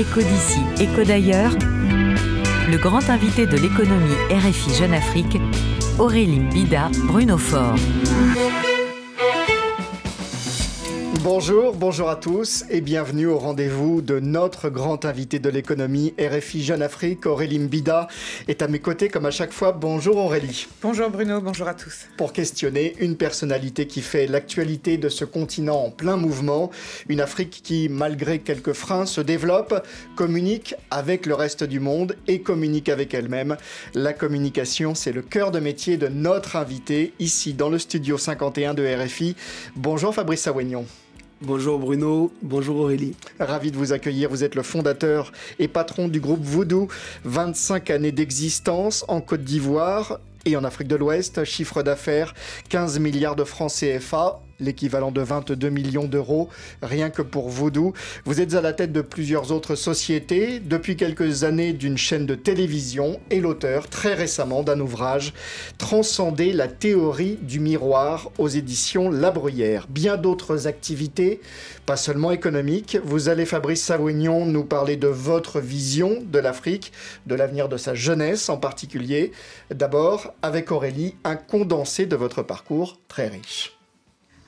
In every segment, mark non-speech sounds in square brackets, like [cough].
Éco d'ici, éco d'ailleurs, le grand invité de l'économie RFI Jeune Afrique, Aurélie Bida Bruno Faure. Bonjour, bonjour à tous et bienvenue au rendez-vous de notre grand invité de l'économie RFI Jeune Afrique, Aurélie Mbida, est à mes côtés comme à chaque fois. Bonjour Aurélie. Bonjour Bruno, bonjour à tous. Pour questionner une personnalité qui fait l'actualité de ce continent en plein mouvement, une Afrique qui, malgré quelques freins, se développe, communique avec le reste du monde et communique avec elle-même. La communication, c'est le cœur de métier de notre invité ici dans le studio 51 de RFI. Bonjour Fabrice Aouignon. Bonjour Bruno, bonjour Aurélie. Ravi de vous accueillir, vous êtes le fondateur et patron du groupe Voodoo. 25 années d'existence en Côte d'Ivoire et en Afrique de l'Ouest, chiffre d'affaires 15 milliards de francs CFA, l'équivalent de 22 millions d'euros, rien que pour Voodoo. Vous êtes à la tête de plusieurs autres sociétés, depuis quelques années d'une chaîne de télévision et l'auteur très récemment d'un ouvrage Transcender la théorie du miroir aux éditions La Bruyère. Bien d'autres activités, pas seulement économiques. Vous allez, Fabrice Savoignon, nous parler de votre vision de l'Afrique, de l'avenir de sa jeunesse en particulier. D'abord, avec Aurélie, un condensé de votre parcours très riche.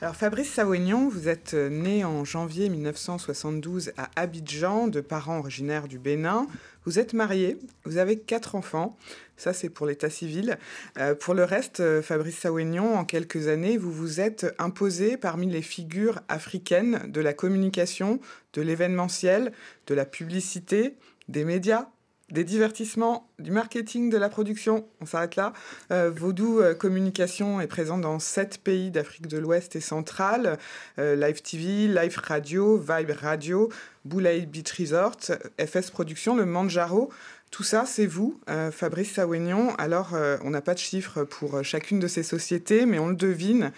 Alors Fabrice Savoignon, vous êtes euh, né en janvier 1972 à Abidjan, de parents originaires du Bénin. Vous êtes marié, vous avez quatre enfants, ça c'est pour l'état civil. Euh, pour le reste, euh, Fabrice Sawenion, en quelques années, vous vous êtes imposé parmi les figures africaines de la communication, de l'événementiel, de la publicité, des médias, des divertissements, du marketing, de la production. On s'arrête là. Euh, Vaudou euh, Communication est présent dans sept pays d'Afrique de l'Ouest et centrale. Euh, Live TV, Live Radio, Vibe Radio, Boulay Beach Resort, FS Production, le Manjaro, tout ça, c'est vous, euh, Fabrice Sawénion. Alors, euh, on n'a pas de chiffres pour euh, chacune de ces sociétés, mais on le devine,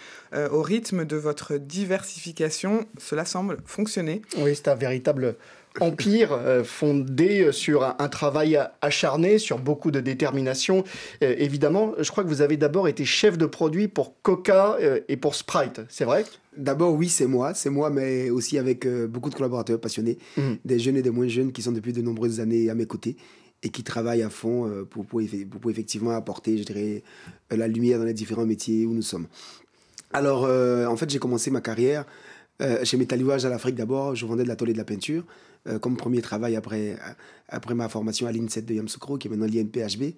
au rythme de votre diversification, cela semble fonctionner. Oui, c'est un véritable empire fondé sur un, travail acharné, sur beaucoup de détermination. évidemment, je crois que vous avez d'abord été chef de produit pour Coca et pour Sprite, c'est vrai D'abord, oui, c'est moi, c'est moi, mais aussi avec beaucoup de collaborateurs passionnés, mmh. des jeunes et des moins jeunes qui sont depuis de nombreuses années à mes côtés et qui travaillent à fond euh, pour, pour, effectivement apporter, je dirais, euh, la lumière dans les différents métiers où nous sommes. Alors, euh, en fait, j'ai commencé ma carrière chez Métallouage à l'Afrique d'abord. Je vendais de la tôle et de la peinture comme premier travail après, après ma formation à l'INSET de Yamsoukro, qui est maintenant l'INPHB.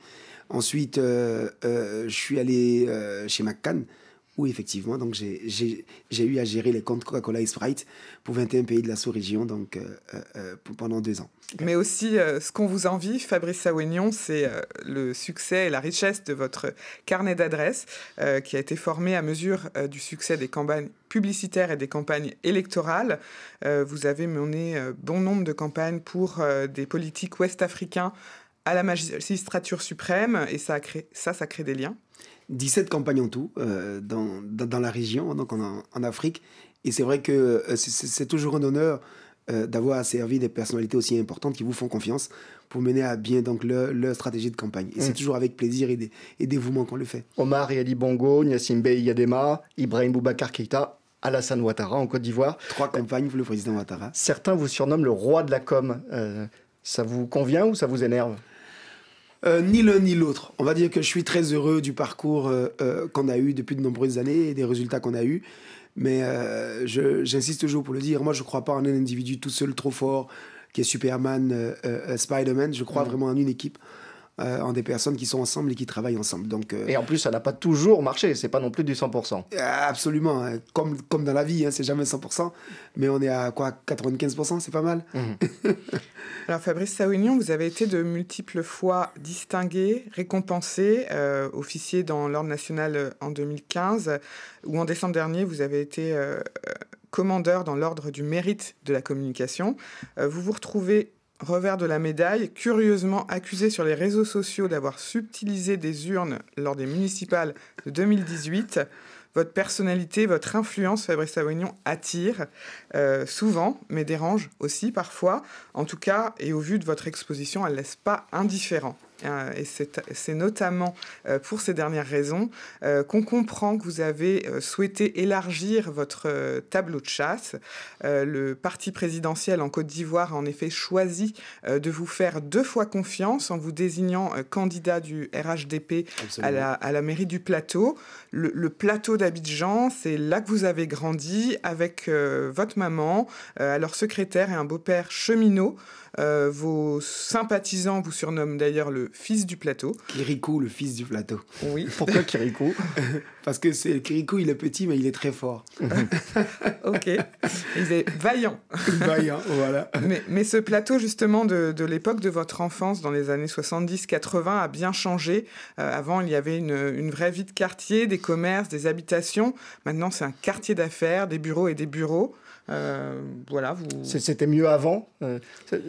Ensuite, je suis allé chez McCann oui, effectivement, donc j'ai eu à gérer les comptes Coca-Cola et Sprite pour 21 pays de la sous-région, euh, euh, euh, pendant deux ans. Mais aussi, ce qu'on vous envie, Fabrice Sawignon, c'est le succès et la richesse de votre carnet d'adresses, qui a été formé à mesure du succès des campagnes publicitaires et des campagnes électorales. vous avez mené bon nombre de campagnes pour des politiques ouest-africains à la magistrature suprême, et ça, ça, ça crée des liens. 17 campagnes en tout euh, dans, la région, donc en, Afrique. Et c'est vrai que euh, c'est toujours un honneur euh, d'avoir servi des personnalités aussi importantes qui vous font confiance pour mener à bien donc leur, stratégie de campagne. Et c'est mm. toujours avec plaisir et, et dévouement qu'on le fait. Omar et Ali Bongo, Nyasimbe Yadema, Ibrahim Boubacar Keïta, Alassane Ouattara en Côte d'Ivoire. Trois campagnes pour le président Ouattara. Certains vous surnomment le roi de la com. ça vous convient ou ça vous énerve euh, ni l'un ni l'autre. On va dire que je suis très heureux du parcours euh, euh, qu'on a eu depuis de nombreuses années et des résultats qu'on a eus. Mais j'insiste toujours pour le dire, moi je ne crois pas en un individu tout seul trop fort qui est Superman, Spider-Man. Je crois mm. vraiment en une équipe. Euh, en des personnes qui sont ensemble et qui travaillent ensemble. Donc, euh, et en plus, ça n'a pas toujours marché, c'est pas non plus du 100%. Ah, absolument, hein. comme, comme dans la vie, hein, c'est jamais 100%, mais on est à quoi 95%, c'est pas mal. Mhm. [laughs] Alors Fabrice Saouignon, vous avez été de multiples fois distingué, récompensé, euh, officier dans l'Ordre national en 2015, ou en décembre dernier, vous avez été commandeur dans l'ordre du mérite de la communication. vous vous retrouvez Revers de la médaille, curieusement accusé sur les réseaux sociaux d'avoir subtilisé des urnes lors des municipales de 2018, votre personnalité, votre influence, Fabrice Avignon, attire euh, souvent, mais dérange aussi parfois. En tout cas, et au vu de votre exposition, elle ne laisse pas indifférent. Euh, et c'est notamment euh, pour ces dernières raisons euh, qu'on comprend que vous avez souhaité élargir votre tableau de chasse. le parti présidentiel en Côte d'Ivoire a en effet choisi de vous faire deux fois confiance en vous désignant candidat du RHDP à la, mairie du plateau. Le, le plateau d'Abidjan, c'est là que vous avez grandi avec votre maman, alors secrétaire et un beau-père cheminot. vos sympathisants vous surnomment d'ailleurs le fils du plateau. Kirikou, le fils du plateau. Oui. [laughs] Pourquoi Kirikou Parce que c'est Kirikou, il est petit, mais il est très fort. [laughs] ok. Il est vaillant. [laughs] vaillant, voilà. Mais, ce plateau, justement, de, l'époque de votre enfance, dans les années 70-80, a bien changé. Euh, avant, il y avait une, une vraie vie de quartier, des commerces, des habitations. Maintenant, c'est un quartier d'affaires, des bureaux et des bureaux. Euh, voilà, C'était mieux avant euh,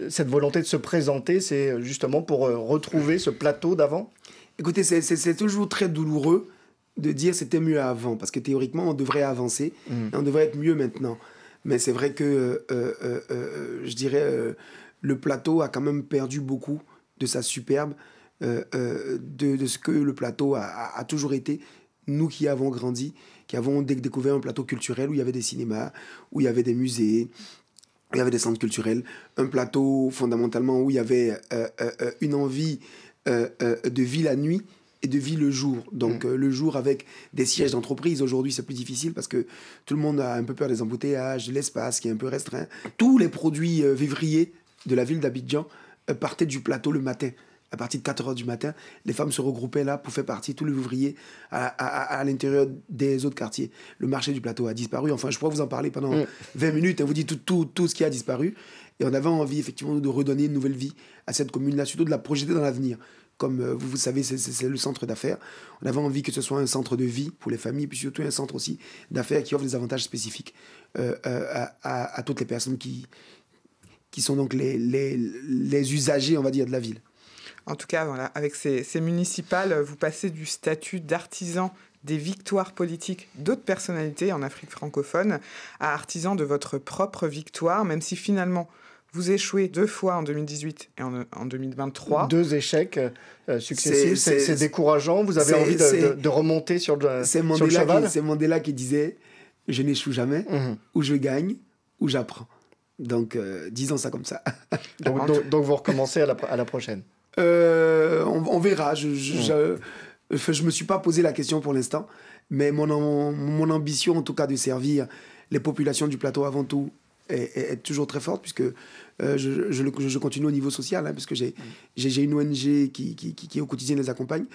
Cette volonté de se présenter, c'est euh, justement pour retrouver ce plateau d'avant Écoutez, c'est toujours très douloureux de dire c'était mieux avant, parce que théoriquement, on devrait avancer, mm. on devrait être mieux maintenant. Mais c'est vrai que, je dirais, le plateau a quand même perdu beaucoup de sa superbe, de, ce que le plateau a toujours été, nous qui avons grandi qui avons découvert un plateau culturel où il y avait des cinémas, où il y avait des musées, où il y avait des centres culturels, un plateau fondamentalement où il y avait euh, euh, euh, une envie de vie la nuit et de vie le jour. Donc mm. le jour avec des sièges d'entreprise, aujourd'hui c'est plus difficile parce que tout le monde a un peu peur des embouteillages, de l'espace qui est un peu restreint. Tous les produits vivriers de la ville d'Abidjan partaient du plateau le matin à partir de 4 heures du matin, les femmes se regroupaient là pour faire partie, tous les ouvriers, à, l'intérieur des autres quartiers. Le marché du plateau a disparu. Enfin, je pourrais vous en parler pendant 20 mm. minutes et vous dit tout, tout, tout ce qui a disparu. Et on avait envie, effectivement, de redonner une nouvelle vie à cette commune-là, surtout de la projeter dans l'avenir. Comme euh, vous, vous savez, c'est le centre d'affaires. On avait envie que ce soit un centre de vie pour les familles, puis surtout un centre aussi d'affaires qui offre des avantages spécifiques euh, euh, à, toutes les personnes qui, qui sont donc les, les, les usagers, on va dire, de la ville en tout cas, voilà, avec ces, municipales, vous passez du statut d'artisan des victoires politiques d'autres personnalités en Afrique francophone à artisan de votre propre victoire, même si finalement vous échouez deux fois en 2018 et en, 2023. Deux échecs euh, successifs, c'est décourageant. Vous avez envie de, remonter sur le, cheval C'est Mandela qui disait Je n'échoue jamais, mhm. ou je gagne, ou j'apprends. Donc, euh, disons ça comme ça. donc, vous recommencez à la prochaine. Euh, on, verra. Je, mm. je, me suis pas posé la question pour l'instant, mais mon, ambition, en tout cas, de servir les populations du plateau avant tout, est, toujours très forte, puisque euh, je, continue au niveau social, hein, parce que mm. j'ai une ONG qui, qui, qui, au quotidien les accompagne.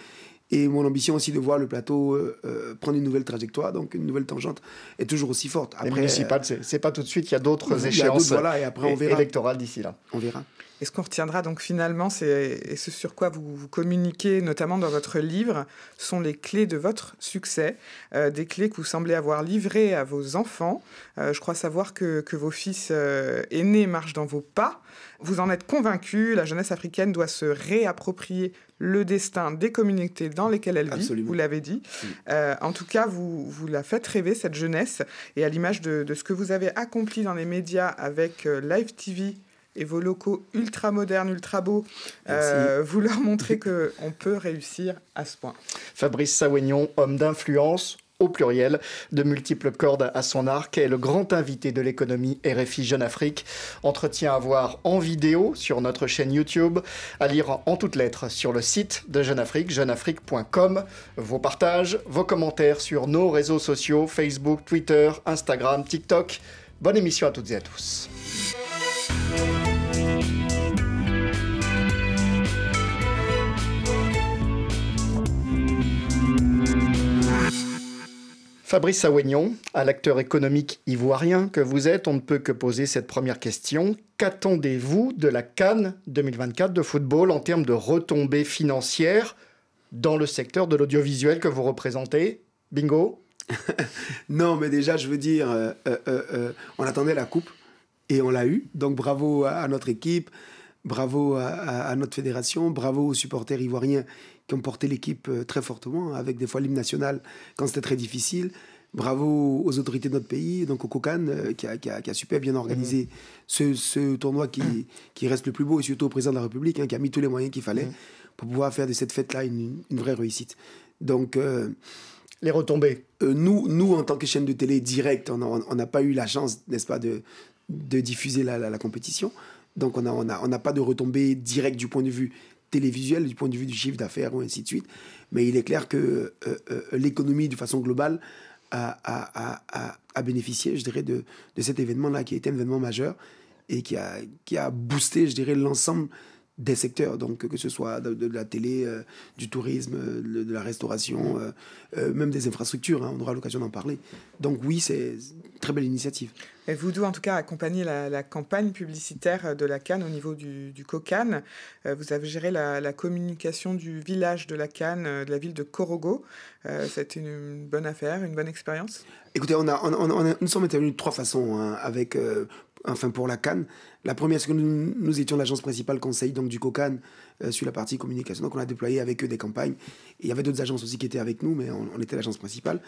Et mon ambition aussi de voir le plateau euh, prendre une nouvelle trajectoire, donc une nouvelle tangente, est toujours aussi forte. Après, les municipales, c'est pas tout de suite, il y a d'autres échéances voilà, et après, on électorales d'ici là. On verra. Et ce qu'on retiendra donc finalement, c'est ce sur quoi vous, communiquez, notamment dans votre livre, sont les clés de votre succès, euh, des clés que vous semblez avoir livrées à vos enfants. Euh, je crois savoir que, que vos fils euh, aînés marchent dans vos pas. Vous en êtes convaincu, la jeunesse africaine doit se réapproprier le destin des communautés dans lesquelles elle vit, vous l'avez dit. en tout cas, vous, vous la faites rêver, cette jeunesse, et à l'image de, ce que vous avez accompli dans les médias avec Live TV et vos locaux ultra modernes, ultra beaux, euh, vous leur montrez qu'on peut réussir à ce point. Fabrice Sawignon, homme d'influence, au pluriel, de multiples cordes à son arc, est le grand invité de l'économie RFI Jeune Afrique. Entretien à voir en vidéo sur notre chaîne YouTube, à lire en toutes lettres sur le site de Jeune Afrique, jeuneafrique.com. Vos partages, vos commentaires sur nos réseaux sociaux, Facebook, Twitter, Instagram, TikTok. Bonne émission à toutes et à tous. Fabrice aouignon à l'acteur économique ivoirien que vous êtes, on ne peut que poser cette première question. Qu'attendez-vous de la Cannes 2024 de football en termes de retombées financières dans le secteur de l'audiovisuel que vous représentez Bingo [laughs] Non, mais déjà, je veux dire, euh, euh, euh, on attendait la coupe. Et on l'a eu. Donc bravo à, notre équipe, bravo à, notre fédération, bravo aux supporters ivoiriens qui ont porté l'équipe euh, très fortement, hein, avec des fois l'hymne national quand c'était très difficile. Bravo aux autorités de notre pays, donc au COCAN, euh, qui, a, super bien organisé mmh. ce, tournoi qui, reste le plus beau, et surtout au président de la République, hein, qui a mis tous les moyens qu'il fallait mmh. pour pouvoir faire de cette fête-là une, vraie réussite. Donc. Euh, les retombées nous, nous, en tant que chaîne de télé directe, on n'a pas eu la chance, n'est-ce pas, de, de diffuser la, la, compétition. Donc on n'a a, on pas de retombées directes du point de vue télévisuel, du point de vue du chiffre d'affaires ou ainsi de suite. Mais il est clair que euh, euh, l'économie, de façon globale, a, a, bénéficié, je dirais, de, cet événement-là, qui a été un événement majeur et qui qui a boosté, je dirais, l'ensemble des secteurs, donc que ce soit de, la télé, euh, du tourisme, euh, de, la restauration, euh, même des infrastructures, hein, on aura l'occasion d'en parler. Donc oui, c'est une très belle initiative. Et devez en tout cas, accompagner la, campagne publicitaire de la Cannes au niveau du, du COCAN. vous avez géré la, communication du village de la Cannes, de la ville de Corogo. C'était une, bonne affaire, une bonne expérience Écoutez, on a, nous sommes intervenus de trois façons, hein, avec enfin pour la Cannes. La première, c'est que nous, étions l'agence principale conseil donc du COCAN euh, sur la partie communication. Donc on a déployé avec eux des campagnes. il y avait d'autres agences aussi qui étaient avec nous, mais on, était l'agence principale.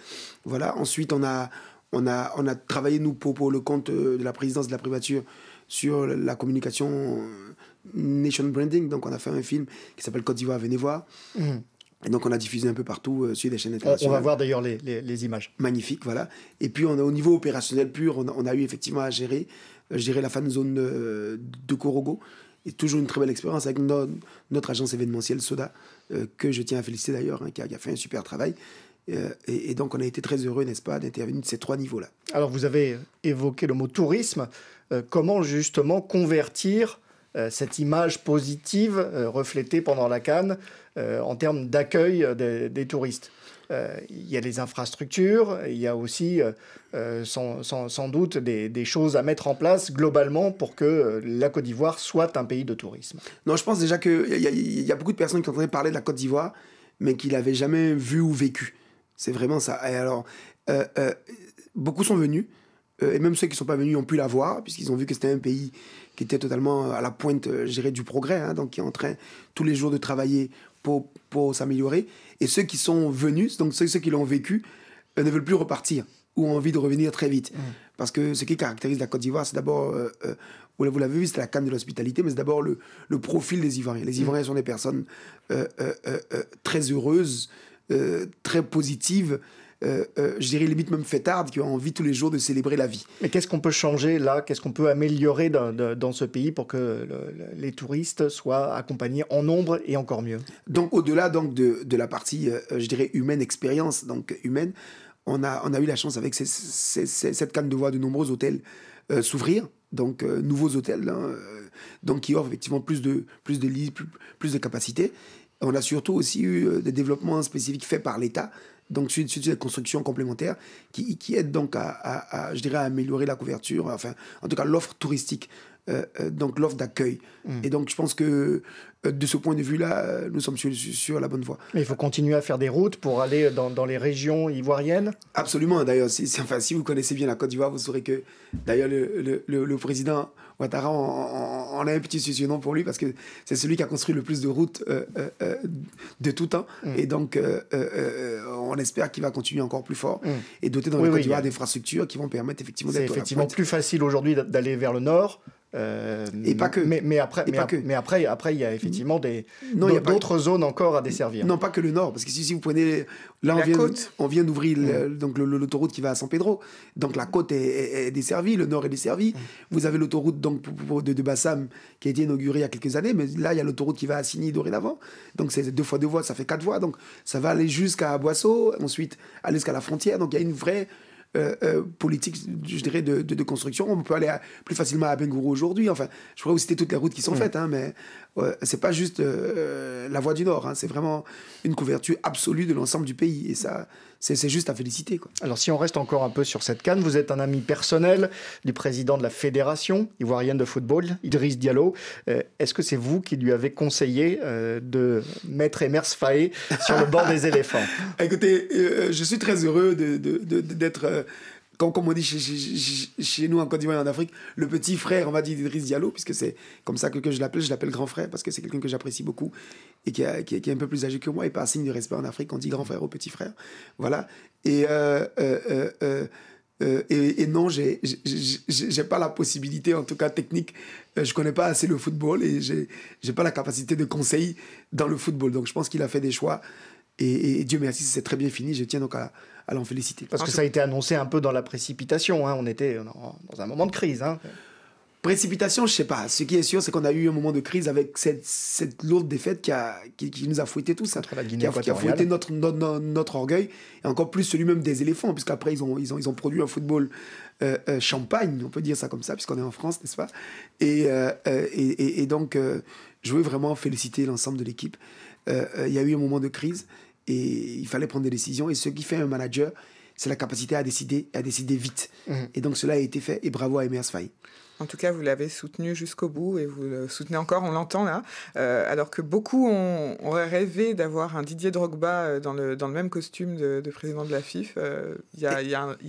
Voilà. Ensuite, on a, on a, on a travaillé, nous, pour, pour le compte euh, de la présidence de la privature sur la communication euh, nation branding. Donc on a fait un film qui s'appelle Côte d'Ivoire, venez voir. Mhm. Et donc on a diffusé un peu partout sur des chaînes internationales. On va voir d'ailleurs les, images. Magnifique, voilà. Et puis on a, au niveau opérationnel pur, on a eu effectivement à gérer je euh, la fan zone euh, de, de Corogo. Et toujours une très belle expérience avec notre agence événementielle Soda, euh, que je tiens à féliciter d'ailleurs, hein, qui, a, fait un super travail. et, donc, on a été très heureux, n'est-ce pas, d'intervenir de ces trois niveaux-là. Alors, vous avez évoqué le mot tourisme. comment justement convertir cette image positive reflétée pendant la Cannes en termes d'accueil des touristes euh, il y a les infrastructures, il y a aussi euh, euh, sans, doute des, choses à mettre en place globalement pour que la Côte d'Ivoire soit un pays de tourisme. Non, je pense déjà qu'il y, a beaucoup de personnes qui de parler de la Côte d'Ivoire, mais qui l'avaient jamais vu ou vécu. C'est vraiment ça. Et alors, beaucoup sont venus, et même ceux qui ne sont pas venus ont pu la voir, puisqu'ils ont vu que c'était un pays qui était totalement à la pointe, je du progrès, hein, donc qui est en train tous les jours de travailler pour s'améliorer. Et ceux qui sont venus, donc ceux, qui l'ont vécu, euh, ne veulent plus repartir ou ont envie de revenir très vite. Mm. Parce que ce qui caractérise la Côte d'Ivoire, c'est d'abord, euh, euh, vous l'avez vu, c'est la canne de l'hospitalité, mais c'est d'abord le, profil des Ivoiriens. Les mm. Ivoiriens sont des personnes très heureuses, très positives, euh, euh, je dirais limite même fêtarde, qui ont envie tous les jours de célébrer la vie. Mais qu'est-ce qu'on peut changer là Qu'est-ce qu'on peut améliorer dans, ce pays pour que les touristes soient accompagnés en nombre et encore mieux Donc au-delà donc de, la partie, euh, je dirais humaine, expérience donc humaine, on a, eu la chance avec cette canne de voix de nombreux hôtels s'ouvrir donc nouveaux hôtels, hein, donc qui offrent effectivement plus de, plus de lits, plus, plus de capacités. On a surtout aussi eu des développements spécifiques faits par l'État donc, c'est une construction complémentaire qui, qui donc à, je dirais, améliorer la couverture, enfin, en tout cas, l'offre touristique. Euh, euh, donc l'offre d'accueil. Hmm. Et donc je pense que euh, de ce point de vue-là, nous sommes sur, la bonne voie. Mais il faut continuer à faire des routes pour aller dans, dans les régions ivoiriennes Absolument, d'ailleurs. Si, enfin, si vous connaissez bien la Côte d'Ivoire, vous saurez que d'ailleurs le, le, le, président Ouattara, on, a un petit non pour lui parce que c'est celui qui a construit le plus de routes euh, euh, euh, de tout temps. Mm. Et donc, on espère qu'il va continuer encore plus fort mm. et doter dans le d'infrastructures qui vont permettre effectivement d'être. C'est effectivement plus facile aujourd'hui d'aller vers le nord euh, et pas que. Mais, après, mais, après, après, il y a effectivement des d'autres zones encore à desservir. Non, pas que le nord, parce que si, vous prenez là, on vient, on vient d'ouvrir donc l'autoroute qui va à San Pedro, donc la côte est, desservie, le nord est desservi. Vous avez l'autoroute donc de, Bassam qui a été inaugurée il y a quelques années, mais là il y a l'autoroute qui va à Signy dorénavant. Donc c'est deux fois deux voies, ça fait quatre voies. Donc ça va aller jusqu'à Boisseau, ensuite aller jusqu'à la frontière. Donc il y a une vraie euh, euh, politique, je dirais, de, construction. On peut aller plus facilement à Bengourou aujourd'hui. Enfin, je pourrais vous citer toutes les routes qui sont mm. faites, hein, mais c'est pas juste euh, la voie du Nord. Hein. c'est vraiment une couverture absolue de l'ensemble du pays. Et ça, c'est juste à féliciter. Alors si on reste encore un peu sur cette canne, vous êtes un ami personnel du président de la fédération ivoirienne de football, Idriss Diallo. Euh, est-ce que c'est vous qui lui avez conseillé euh, de mettre Emers Faé sur le bord des [laughs] éléphants Écoutez, euh, je suis très heureux d'être... De, comme, on dit chez, nous en Côte d'Ivoire et en Afrique, le petit frère, on va dire, d'Idriss Diallo, puisque c'est comme ça que, je l'appelle. Je l'appelle grand frère parce que c'est quelqu'un que j'apprécie beaucoup et qui, est un peu plus âgé que moi. Et par signe de respect en Afrique, on dit grand frère au petit frère. Voilà. Et, euh, euh, euh, et, non, j'ai pas la possibilité, en tout cas technique, je connais pas assez le football et j'ai pas la capacité de conseil dans le football. Donc je pense qu'il a fait des choix. et Dieu merci, c'est très bien fini. Je tiens donc à, à l'en féliciter. Parce que ça a été annoncé un peu dans la précipitation. Hein. On était dans un moment de crise. Hein. Précipitation, je sais pas. Ce qui est sûr, c'est qu'on a eu un moment de crise avec cette, lourde défaite qui, qui, nous a fouetté tous. Hein. La qui, a, fouetté notre, notre, orgueil. Et encore plus celui même des éléphants, puisqu'après, ils ont, ils, ont, ils ont produit un football euh, euh, champagne, on peut dire ça comme ça, puisqu'on est en France, n'est-ce pas et, euh, et, et, donc, je veux vraiment féliciter l'ensemble de l'équipe. Il y a eu un moment de crise et il fallait prendre des décisions. Et ce qui fait un manager, c'est la capacité à décider, à décider vite. Mhm. Et donc cela a été fait et bravo à Emers Faye. En tout cas, vous l'avez soutenu jusqu'au bout et vous le soutenez encore, on l'entend là. Euh, alors que beaucoup ont, auraient rêvé d'avoir un Didier Drogba euh, dans le, dans le même costume de, président de la FIF. Euh, il y, a,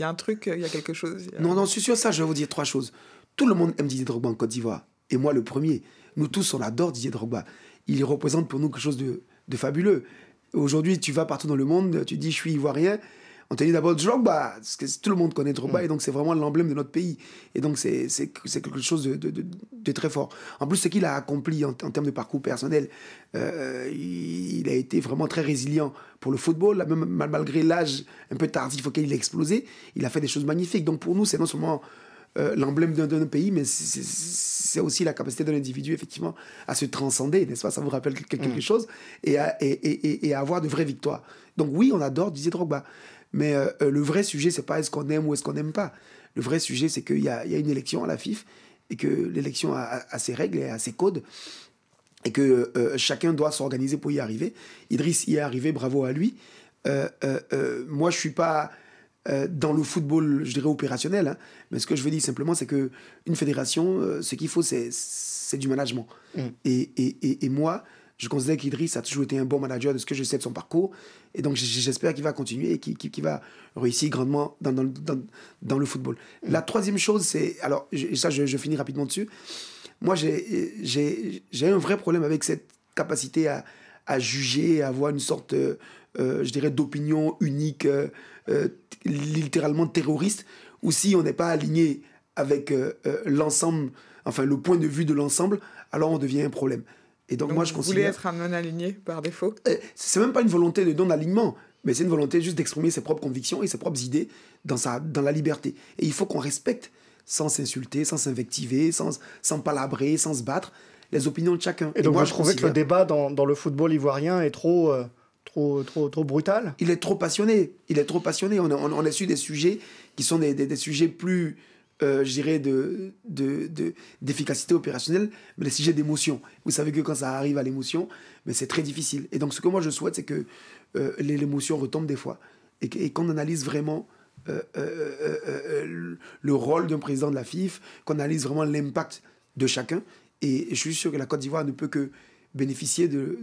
un truc, il y a quelque chose. Non, Non, je suis sûr ça, je vais vous dire trois choses. Tout le monde aime Didier Drogba en Côte d'Ivoire. Et moi, le premier. Nous tous, on adore Didier Drogba. Il représente pour nous quelque chose de, de fabuleux. Aujourd'hui, tu vas partout dans le monde, tu dis je suis ivoirien. On te dit d'abord Drogba, parce que tout le monde connaît trop mmh. et donc c'est vraiment l'emblème de notre pays. Et donc c'est quelque chose de, très fort. En plus, ce qu'il a accompli en, termes de parcours personnel, euh, il a été vraiment très résilient pour le football, même malgré l'âge un peu tardif auquel il a explosé, il a fait des choses magnifiques. Donc pour nous, c'est non seulement euh, l'emblème d'un pays, mais c'est aussi la capacité d'un individu, effectivement, à se transcender, n'est-ce pas Ça vous rappelle quelque, mm. chose et à, et, et, et avoir de vraies victoires. Donc oui, on adore Didier Drogba, mais euh, euh, le vrai sujet, c'est pas est-ce qu'on aime ou est-ce qu'on n'aime pas. Le vrai sujet, c'est qu'il y, y a, une élection à la FIF et que l'élection a, ses règles et a ses codes et que chacun doit s'organiser pour y arriver. Idriss y est arrivé, bravo à lui. moi, je suis pas, euh, dans le football, je dirais opérationnel. Hein. Mais ce que je veux dire simplement, c'est que une fédération, euh, ce qu'il faut, c'est du management. Mm. Et, moi, je considère qu'Idriss a toujours été un bon manager de ce que je sais de son parcours. Et donc, j'espère qu'il va continuer et qu'il va réussir grandement dans, dans, le football. Mm. La troisième chose, c'est. Alors, ça, je, finis rapidement dessus. Moi, j'ai un vrai problème avec cette capacité à, à juger, à avoir une sorte euh, euh, je dirais, d'opinion unique, euh, euh, littéralement terroriste, ou si on n'est pas aligné avec l'ensemble, enfin le point de vue de l'ensemble, alors on devient un problème. Et donc, moi, je vous voulez être un non-aligné par défaut C'est même pas une volonté de non-alignement, mais c'est une volonté juste d'exprimer ses propres convictions et ses propres idées dans, sa, dans la liberté. Et il faut qu'on respecte, sans s'insulter, sans s'invectiver, sans, sans palabrer, sans se battre, les opinions de chacun. Et, donc, moi, je trouvais que le débat dans, le football ivoirien est trop trop, trop, trop brutal Il est trop passionné. Il est trop passionné. On, on, on est sur des sujets qui sont des, sujets plus, euh, je dirais, de, de, d'efficacité opérationnelle, mais les sujets d'émotion. Vous savez que quand ça arrive à l'émotion, c'est très difficile. Et donc, ce que moi, je souhaite, c'est que euh, l'émotion retombe des fois et, qu'on analyse vraiment euh, euh, le rôle d'un président de la FIF, qu'on analyse vraiment l'impact de chacun. et je suis sûr que la Côte d'Ivoire ne peut que bénéficier de,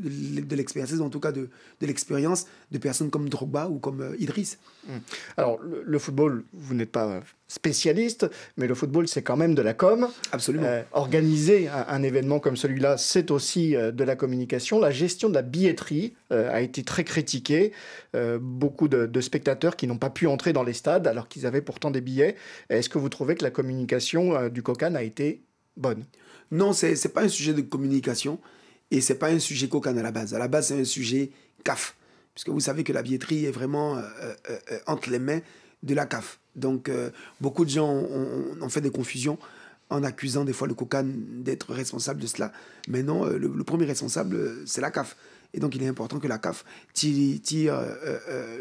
l'expérience, en tout cas de, l'expérience de personnes comme Drogba ou comme euh, Idriss. Hmm. Alors, le, football, vous n'êtes pas spécialiste, mais le football, c'est quand même de la com. Absolument. Euh, organiser un, événement comme celui-là, c'est aussi euh, de la communication. La gestion de la billetterie a été très critiquée. beaucoup de, de, spectateurs qui n'ont pas pu entrer dans les stades alors qu'ils avaient pourtant des billets. Est-ce que vous trouvez que la communication du Cocan a été bonne Non, ce n'est pas un sujet de communication. Et ce n'est pas un sujet cocaine à la base. À la base, c'est un sujet CAF. Puisque vous savez que la billetterie est vraiment euh, euh, euh, entre les mains de la CAF. Donc, beaucoup de gens ont, fait des confusions en accusant des fois le cocaine d'être responsable de cela. Mais non, le, premier responsable, c'est la CAF. Et donc, il est important que la CAF tire, tire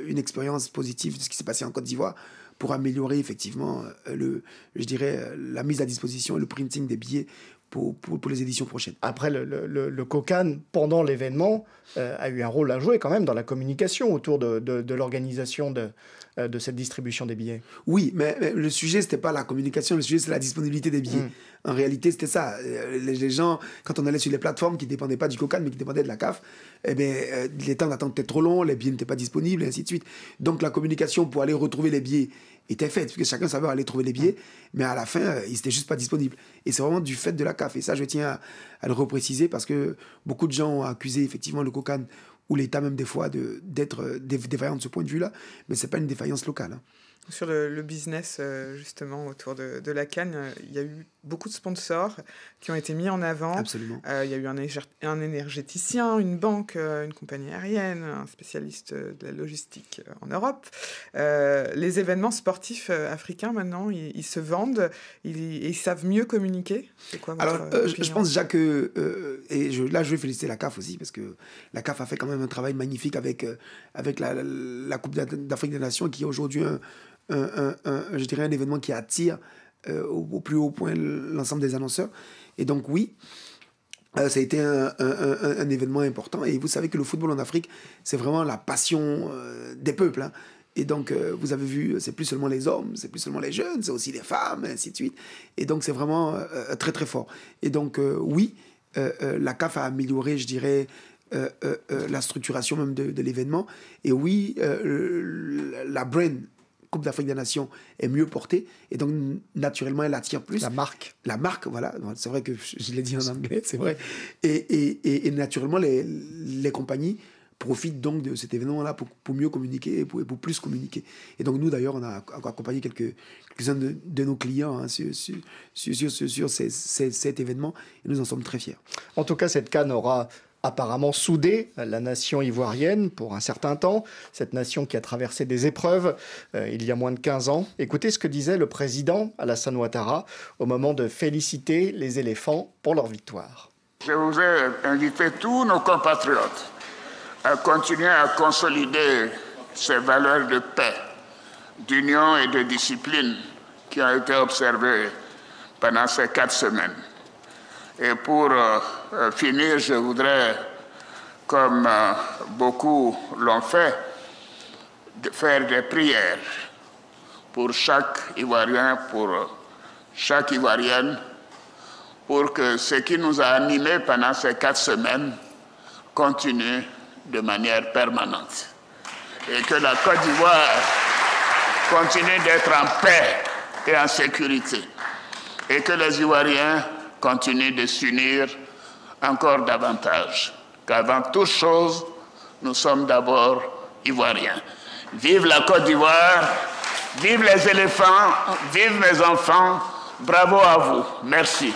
une expérience positive de ce qui s'est passé en Côte d'Ivoire pour améliorer effectivement le, je dirais, la mise à disposition et le printing des billets pour, les éditions prochaines. Après, le, le, COCAN, pendant l'événement, euh, a eu un rôle à jouer quand même dans la communication autour de, l'organisation de, euh, de, cette distribution des billets. Oui, mais, le sujet, c'était pas la communication, le sujet, c'est la disponibilité des billets. Mm. En réalité, c'était ça. Euh, les, gens, quand on allait sur les plateformes qui ne dépendaient pas du COCAN, mais qui dépendaient de la CAF, eh les temps d'attente étaient trop longs, les billets n'étaient pas disponibles, et ainsi de suite. Donc, la communication pour aller retrouver les billets était faite, puisque chacun savait aller trouver les billets, mais à la fin, euh, ils n'étaient juste pas disponibles. Et c'est vraiment du fait de la CAF. Et ça, je tiens à, le repréciser parce que beaucoup de gens ont accusé effectivement le COCAN ou l'État même des fois d'être euh, défaillant de ce point de vue-là, mais ce n'est pas une défaillance locale. Hein. Sur le, business, euh, justement, autour de, de la Cannes, il y a eu beaucoup de sponsors qui ont été mis en avant. Absolument. Euh, il y a eu un, un énergéticien, une banque, euh, une compagnie aérienne, un spécialiste de la logistique en Europe. les événements sportifs africains, maintenant, ils, se vendent, ils, ils, savent mieux communiquer. C'est quoi votre Alors, je pense déjà que, et je, là, je vais féliciter la CAF aussi, parce que la CAF a fait quand même un travail magnifique avec, avec la, la Coupe d'Afrique des Nations, qui aujourd'hui un, je dirais un événement qui attire euh, au, plus haut point l'ensemble des annonceurs. Et donc oui, euh, ça a été un, événement important. Et vous savez que le football en Afrique, c'est vraiment la passion euh, des peuples. Hein. Et donc, vous avez vu, c'est plus seulement les hommes, c'est plus seulement les jeunes, c'est aussi les femmes, et ainsi de suite. Et donc, c'est vraiment très, très fort. Et donc, oui, la CAF a amélioré, je dirais, la structuration même de, de l'événement. Et oui, la brand Coupe d'Afrique des Nations est mieux portée. Et donc, naturellement, elle attire plus. La marque. La marque, voilà. C'est vrai que je l'ai dit en anglais, c'est vrai. [laughs] Et, et, naturellement, les, les compagnies profitent donc de cet événement-là pour, pour, mieux communiquer et pour, pour, plus communiquer. Et donc nous, d'ailleurs, on a accompagné quelques, uns de, nos clients hein, sur, sur, sur, sur cet événement et nous en sommes très fiers. En tout cas, cette canne aura apparemment soudée, la nation ivoirienne pour un certain temps, cette nation qui a traversé des épreuves euh, il y a moins de 15 ans. Écoutez ce que disait le président Alassane Ouattara au moment de féliciter les éléphants pour leur victoire. Je voudrais inviter tous nos compatriotes à continuer à consolider ces valeurs de paix, d'union et de discipline qui ont été observées pendant ces quatre semaines. Et pour euh, euh, finir, je voudrais, comme euh, beaucoup l'ont fait, faire des prières pour chaque Ivoirien, pour chaque Ivoirienne, pour que ce qui nous a animés pendant ces quatre semaines continue de manière permanente. Et que la Côte d'Ivoire continue d'être en paix et en sécurité. Et que les Ivoiriens continue de s'unir encore davantage. Qu'avant toute chose, nous sommes d'abord ivoiriens. Vive la Côte d'Ivoire, vive les éléphants, vive mes enfants. Bravo à vous. Merci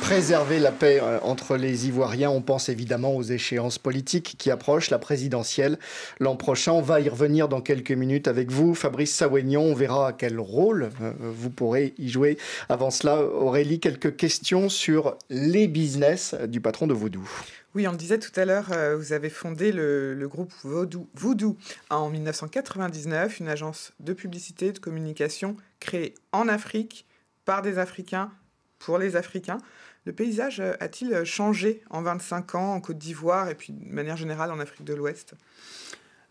préserver la paix euh, entre les Ivoiriens. On pense évidemment aux échéances politiques qui approchent, la présidentielle l'an prochain. On va y revenir dans quelques minutes avec vous, Fabrice Sawagnon On verra quel rôle euh, vous pourrez y jouer. Avant cela, Aurélie, quelques questions sur les business du patron de Vodou. Oui, on le disait tout à l'heure, euh, vous avez fondé le, groupe Voodoo, en 1999, une agence de publicité de communication créée en Afrique par des Africains pour les Africains. Le paysage euh, a-t-il euh, changé en 25 ans en Côte d'Ivoire et puis de manière générale en Afrique de l'Ouest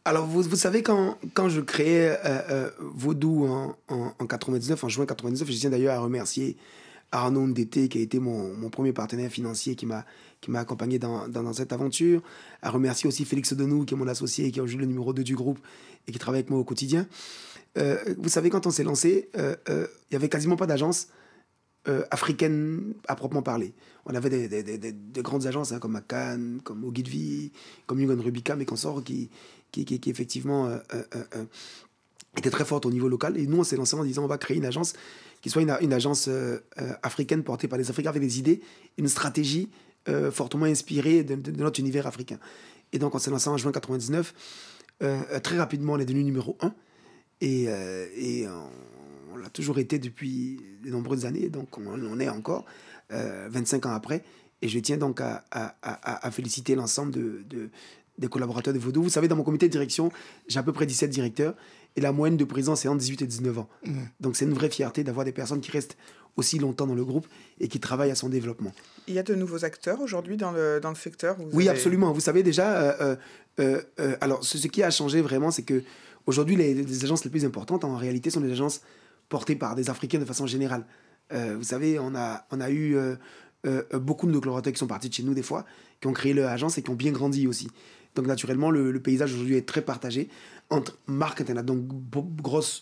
alors, vous, savez, quand, je créais euh, euh Vaudou en, en, 99, en juin 99, je tiens d'ailleurs à remercier Arnaud Ndété, qui a été mon, premier partenaire financier qui m'a accompagné dans, cette aventure, à remercier aussi Félix Denou, qui est mon associé, et qui est aujourd'hui le numéro 2 du groupe et qui travaille avec moi au quotidien. vous savez, quand on s'est lancé, il euh, n'y avait quasiment pas d'agence. Euh, africaine à proprement parler. On avait des, grandes agences hein, comme Akan, comme Ogilvy, comme Yugon Rubicam et consorts qui, qui, qui, effectivement euh, euh, étaient très fortes au niveau local. Et nous, on s'est lancé en disant on va créer une agence qui soit une, agence africaine portée par les Africains avec des idées, une stratégie fortement inspirée de, notre univers africain. Et donc, on s'est lancé en juin 99. très rapidement, on est devenu numéro 1. et on on l'a toujours été depuis de nombreuses années, donc on en est encore 25 euh, ans après. Et je tiens donc à, féliciter l'ensemble de, des collaborateurs de Vaudou. Vous savez, dans mon comité de direction, j'ai à peu près 17 directeurs et la moyenne de présence est entre 18 et 19 ans. Mmh. Donc c'est une vraie fierté d'avoir des personnes qui restent aussi longtemps dans le groupe et qui travaillent à son développement. Il y a de nouveaux acteurs aujourd'hui dans le, dans secteur Oui, absolument. Vous savez déjà, euh, euh, alors ce, qui a changé vraiment, c'est que aujourd'hui les, les, agences les plus importantes en réalité sont les agences porté par des Africains de façon générale. Euh, vous savez, on a, eu euh, euh, beaucoup de nos qui sont partis de chez nous des fois, qui ont créé leur agence et qui ont bien grandi aussi. Donc naturellement, le, paysage aujourd'hui est très partagé entre marques donc grosses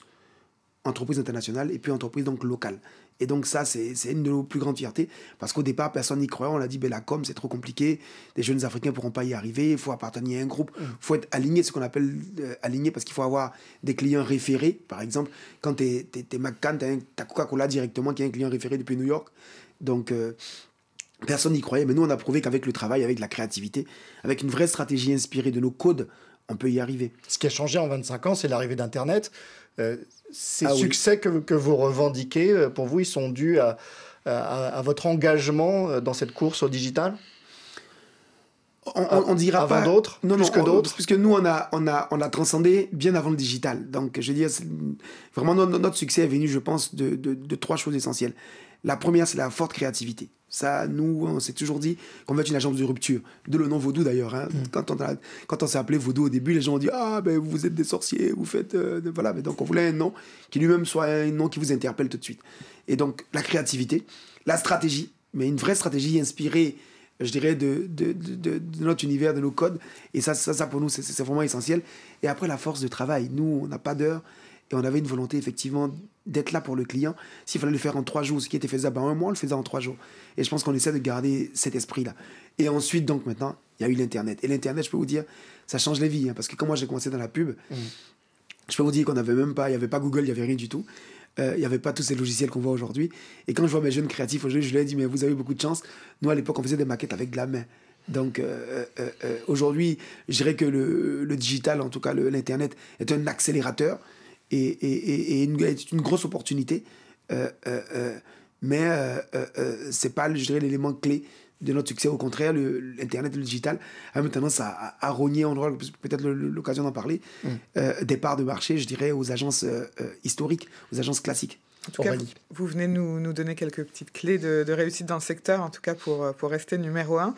entreprises internationales et puis entreprises donc locales. Et donc ça, c'est une de nos plus grandes fiertés, parce qu'au départ, personne n'y croyait, on a dit, ben, la com, c'est trop compliqué, des jeunes Africains pourront pas y arriver, il faut appartenir à un groupe, il mm. faut être aligné, ce qu'on appelle euh, aligné, parce qu'il faut avoir des clients référés, par exemple, quand tu es, es, es, tu as, Coca-Cola directement qui a un client référé depuis New York. Donc, euh, personne n'y croyait, mais nous, on a prouvé qu'avec le travail, avec la créativité, avec une vraie stratégie inspirée de nos codes on peut y arriver. Ce qui a changé en 25 ans, c'est l'arrivée d'Internet. Euh, ces ah succès que, vous revendiquez, euh, pour vous, ils sont dus à, votre engagement euh, dans cette course au digital on, on, dira avant d'autres, non, puisque nous on a on a on a transcendé bien avant le digital. Donc je veux dire, vraiment notre, succès est venu, je pense, de trois choses essentielles. La première, c'est la forte créativité. Ça, nous, hein, on s'est toujours dit qu'on va être une agence de rupture. De le nom vaudou d'ailleurs. Hein. Mm. Quand on, s'est appelé vaudou au début, les gens ont dit Ah, ben vous êtes des sorciers, vous faites. Euh, voilà. Mais donc on voulait un nom qui lui-même soit un nom qui vous interpelle tout de suite. Et donc la créativité, la stratégie, mais une vraie stratégie inspirée, je dirais, de, notre univers, de nos codes. Et ça, ça, ça pour nous, c'est vraiment essentiel. Et après, la force de travail. Nous, on n'a pas d'heure. Et on avait une volonté effectivement d'être là pour le client. S'il fallait le faire en trois jours, ce qui était faisable en un mois, on le faisait en trois jours. Et je pense qu'on essaie de garder cet esprit-là. Et ensuite, donc maintenant, il y a eu l'Internet. Et l'Internet, je peux vous dire, ça change les vies. Hein, parce que quand moi j'ai commencé dans la pub, mmh. je peux vous dire qu'on n'avait même pas, il n'y avait pas Google, il n'y avait rien du tout. Euh, il n'y avait pas tous ces logiciels qu'on voit aujourd'hui. Et quand je vois mes jeunes créatifs aujourd'hui, je leur ai dit, mais vous avez beaucoup de chance. Nous, à l'époque, on faisait des maquettes avec de la main. Donc euh, euh, aujourd'hui, je dirais que le, le, digital, en tout cas l'Internet, est un accélérateur et, et, et une, une grosse opportunité. Euh, euh, euh mais euh, euh, c'est pas, l'élément clé de notre succès. Au contraire, l'Internet et le digital a maintenant ça à, rogner, on aura peut-être l'occasion d'en parler, mm. des parts de marché, je dirais, aux agences historiques, aux agences classiques. En tout cas, vous venez nous, nous donner quelques petites clés de, réussite dans le secteur, en tout cas pour, pour rester numéro un.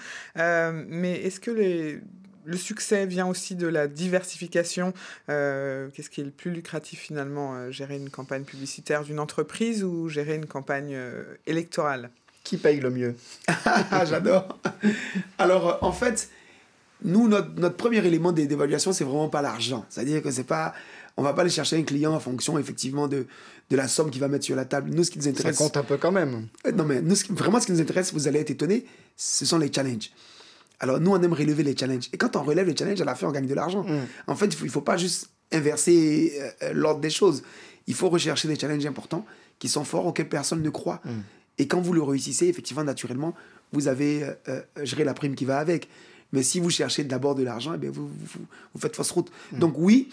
mais est-ce que les, le succès vient aussi de la diversification. Euh, qu'est-ce qui est le plus lucratif finalement euh, Gérer une campagne publicitaire d'une entreprise ou gérer une campagne euh, électorale Qui paye le mieux [laughs] J'adore. Alors en fait, nous, notre, premier élément d'évaluation, c'est vraiment pas l'argent. C'est-à-dire que c'est on va pas aller chercher un client en fonction effectivement de, la somme qu'il va mettre sur la table. Nous, ce qui nous intéresse. Ça compte un peu quand même. non, mais vraiment, ce qui nous intéresse, vous allez être étonné, ce sont les challenges. Alors nous, on aime relever les challenges. Et quand on relève les challenges, à la fin, on gagne de l'argent. Mm. En fait, il ne faut, pas juste inverser euh, euh, l'ordre des choses. Il faut rechercher des challenges importants qui sont forts, auxquels personne ne croit. Mm. Et quand vous le réussissez, effectivement, naturellement, vous avez, euh, géré la prime qui va avec. Mais si vous cherchez d'abord de l'argent, eh vous, vous, vous, faites fausse route. Mm. Donc oui,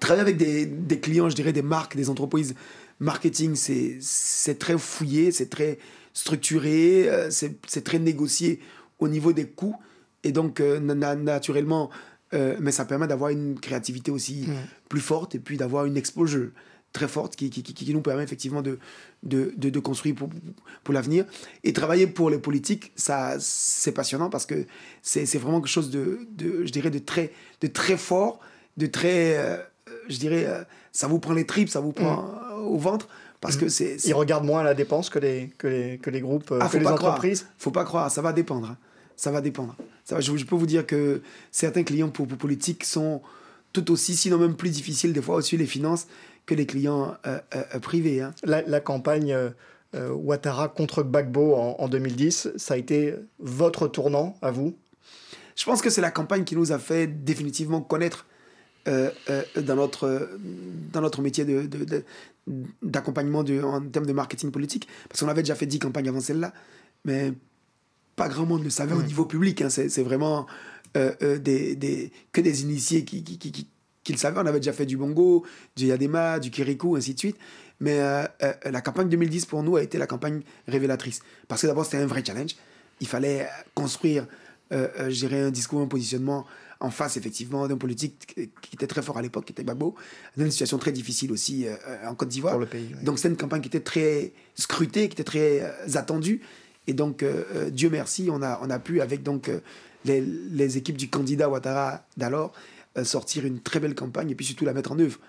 travailler avec des, des, clients, je dirais des marques, des entreprises marketing, c'est très fouillé, c'est très structuré, c'est très négocié au niveau des coûts. Et donc, euh, naturellement, euh, mais ça permet d'avoir une créativité aussi plus forte et puis d'avoir une exposure très forte qui, qui, nous permet effectivement de, de, de, construire pour, pour l'avenir. Et travailler pour les politiques, ça, c'est passionnant parce que c'est vraiment quelque chose de, de, je dirais, de très, de très fort, de très, euh, je dirais, ça vous prend les tripes, ça vous prend au ventre parce mm. que c'est ils regardent moins la dépense que les que les, que les groupes ah, que les entreprises faut pas croire ça va dépendre hein. Ça va dépendre. Ça je, peux vous dire que certains clients pour, sont tout aussi, sinon même plus difficiles, des fois aussi les finances, que les clients euh, euh, euh, privés. Hein. La, campagne Ouattara contre Gbagbo en, 2010, ça a été votre tournant à vous je pense que c'est la campagne qui nous a fait définitivement connaître dans, notre, dans notre métier d'accompagnement de, d'accompagnement en termes de marketing politique. Parce qu'on avait déjà fait dix campagnes avant celle-là. Mais pas grand monde le savait au mm. niveau public. Hein. c'est vraiment euh, euh, des, que des initiés qui, qui, qui, le savaient. On avait déjà fait du bongo, du Yadema, du Kirikou, ainsi de suite. Mais euh, la campagne 2010 pour nous a été la campagne révélatrice. Parce que d'abord, c'était un vrai challenge. Il fallait construire, gérer un discours, un positionnement en face effectivement d'un politique qui était très fort à l'époque, qui était babo dans une situation très difficile aussi en Côte d'Ivoire. Donc c'était une campagne qui était très scrutée, qui était très attendue et donc, euh, euh, Dieu merci, on a, on a pu, avec donc euh, les, les équipes du candidat Ouattara d'alors, sortir une très belle campagne et puis surtout la mettre en œuvre.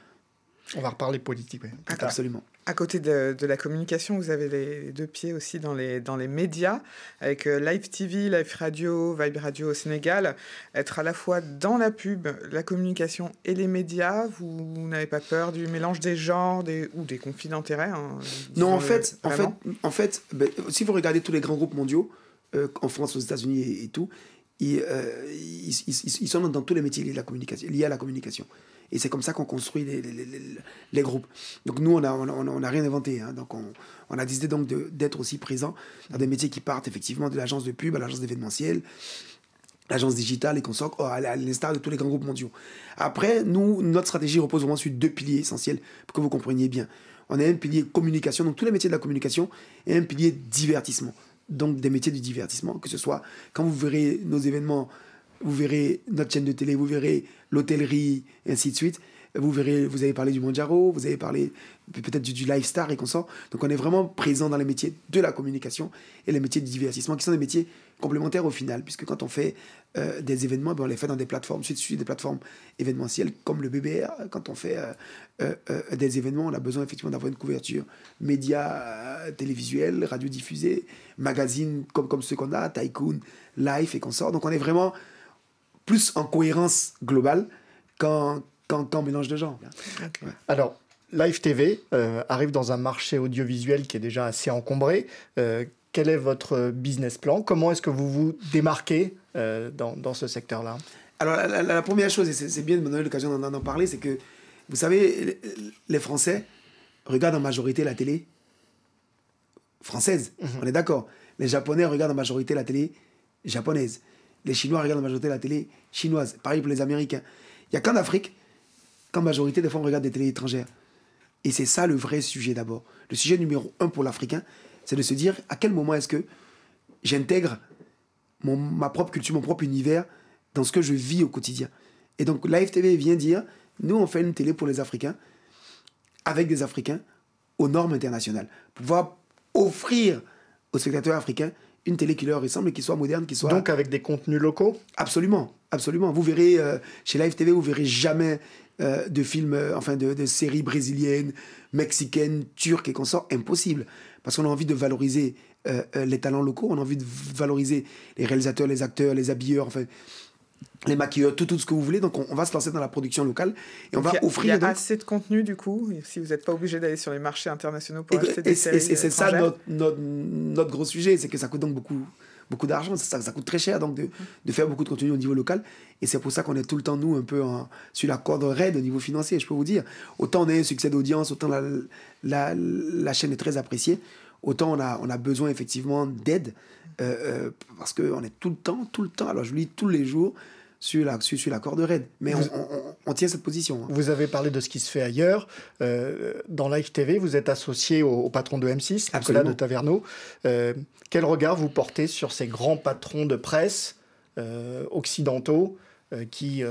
On va reparler politique, Absolument à côté de, la communication, vous avez les deux pieds aussi dans les, dans les médias, avec euh, Live TV, Live Radio, Vibe Radio au Sénégal. Être à la fois dans la pub, la communication et les médias, vous, n'avez pas peur du mélange des genres ou des conflits d'intérêts hein, Non, en fait, en fait, ben, si vous regardez tous les grands groupes mondiaux, euh, en France, aux États-Unis et, tout, euh, ils, sont dans tous les métiers Liés à la communication. Et c'est comme ça qu'on construit les, groupes. Donc nous, on n'a on, a rien inventé. Hein. Donc on, a décidé donc d'être aussi présent dans des métiers qui partent effectivement de l'agence de pub à l'agence d'événementiel, l'agence digitale et qu'on oh, à l'instar de tous les grands groupes mondiaux. Après, nous, notre stratégie repose vraiment sur deux piliers essentiels pour que vous compreniez bien. On a un pilier communication, donc tous les métiers de la communication, et un pilier divertissement, donc des métiers du divertissement, que ce soit quand vous verrez nos événements vous verrez notre chaîne de télé, vous verrez l'hôtellerie, et ainsi de suite. Vous verrez, vous avez parlé du Manjaro, vous avez parlé peut-être du, Lifestar lifestyle et qu'on sort. Donc on est vraiment présent dans les métiers de la communication et les métiers du divertissement, qui sont des métiers complémentaires au final, puisque quand on fait euh, des événements, ben, on les fait dans des plateformes, suite suite des plateformes événementielles comme le BBR. Quand on fait euh, euh, des événements, on a besoin effectivement d'avoir une couverture médias télévisuelle, radio diffusée, magazine comme, comme ceux qu'on a, Tycoon, Life et qu'on sort. Donc on est vraiment plus en cohérence globale qu'en quand mélange de genres. Alors, Live TV euh, arrive dans un marché audiovisuel qui est déjà assez encombré. Euh, quel est votre business plan Comment est-ce que vous vous démarquez euh, dans, dans, ce secteur-là Alors, la, première chose, et c'est bien de me donner l'occasion d'en parler, c'est que, vous savez, les Français regardent en majorité la télé française. Mhm. On est d'accord. Les Japonais regardent en majorité la télé japonaise. Les Chinois regardent la majorité la télé chinoise. Pareil pour les Américains. Il n'y a qu'en Afrique qu'en majorité, des fois, on regarde des télés étrangères. Et c'est ça le vrai sujet d'abord. Le sujet numéro un pour l'Africain, c'est de se dire à quel moment est-ce que j'intègre ma propre culture, mon propre univers dans ce que je vis au quotidien. Et donc, l'AFTV vient dire nous, on fait une télé pour les Africains, avec des Africains, aux normes internationales, pour pouvoir offrir aux spectateurs africains une télé qui leur ressemble et qui soit moderne, qui soit... Donc avec des contenus locaux Absolument, absolument. Vous verrez, euh, chez Live TV, vous verrez jamais euh, de films, euh, enfin de, séries brésiliennes, mexicaines, turques et qu'on sort. Impossible. Parce qu'on a envie de valoriser les talents locaux, on a envie de valoriser les réalisateurs, les acteurs, les habilleurs, enfin les maquilleurs, tout, tout ce que vous voulez. Donc, on, va se lancer dans la production locale et on va offrir. Il y a assez de contenu, du coup, si vous n'êtes pas obligé d'aller sur les marchés internationaux pour acheter des séries. Et, et c'est euh, ça notre, notre, gros sujet, c'est que ça coûte donc beaucoup beaucoup d'argent, ça, ça, coûte très cher donc de, de, faire beaucoup de contenu au niveau local et c'est pour ça qu'on est tout le temps nous un peu sur la corde raide au niveau financier, je peux vous dire. Autant on a un succès d'audience, autant la, la, la, chaîne est très appréciée, autant on a, on a besoin effectivement d'aide euh, euh, parce qu'on est tout le temps, tout le temps. Alors je lis tous les jours sur la, sur, sur la corde raide. Mais on, tient cette position. Hein. Vous avez parlé de ce qui se fait ailleurs. Euh, dans Live TV, vous êtes associé au, patron de M6, Nicolas de Taverneau. Euh, quel regard vous portez sur ces grands patrons de presse occidentaux qui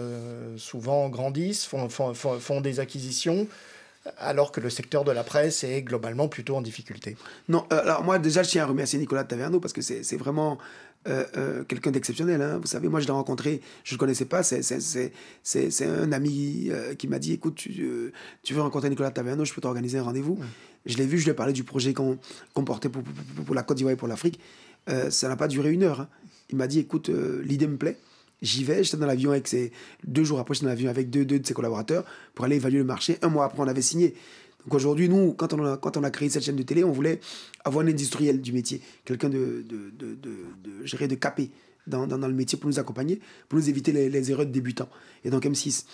souvent grandissent, font, font, font des acquisitions alors que le secteur de la presse est globalement plutôt en difficulté. Non, euh, alors moi déjà, je tiens à remercier Nicolas Taverneau parce que c'est vraiment... Euh, euh, quelqu'un d'exceptionnel. Hein. Vous savez, moi, je l'ai rencontré, je ne le connaissais pas. C'est un ami qui m'a dit Écoute, tu, veux rencontrer Nicolas Taverneau, je peux t'organiser un rendez-vous. Je l'ai vu, je lui ai parlé du projet qu'on portait pour, la Côte d'Ivoire et pour l'Afrique. ça n'a pas duré une heure. Hein. Il m'a dit Écoute, l'idée me plaît. J'y vais, j'étais dans l'avion avec ses. Deux jours après, j'étais dans l'avion avec deux, de ses collaborateurs pour aller évaluer le marché. Un mois après, on avait signé. Donc aujourd'hui, nous, quand on, a, quand on a créé cette chaîne de télé, on voulait avoir un industriel du métier, quelqu'un de, de, gérer, de capé dans, le métier pour nous accompagner, pour nous éviter les, les erreurs de débutants. Et donc M6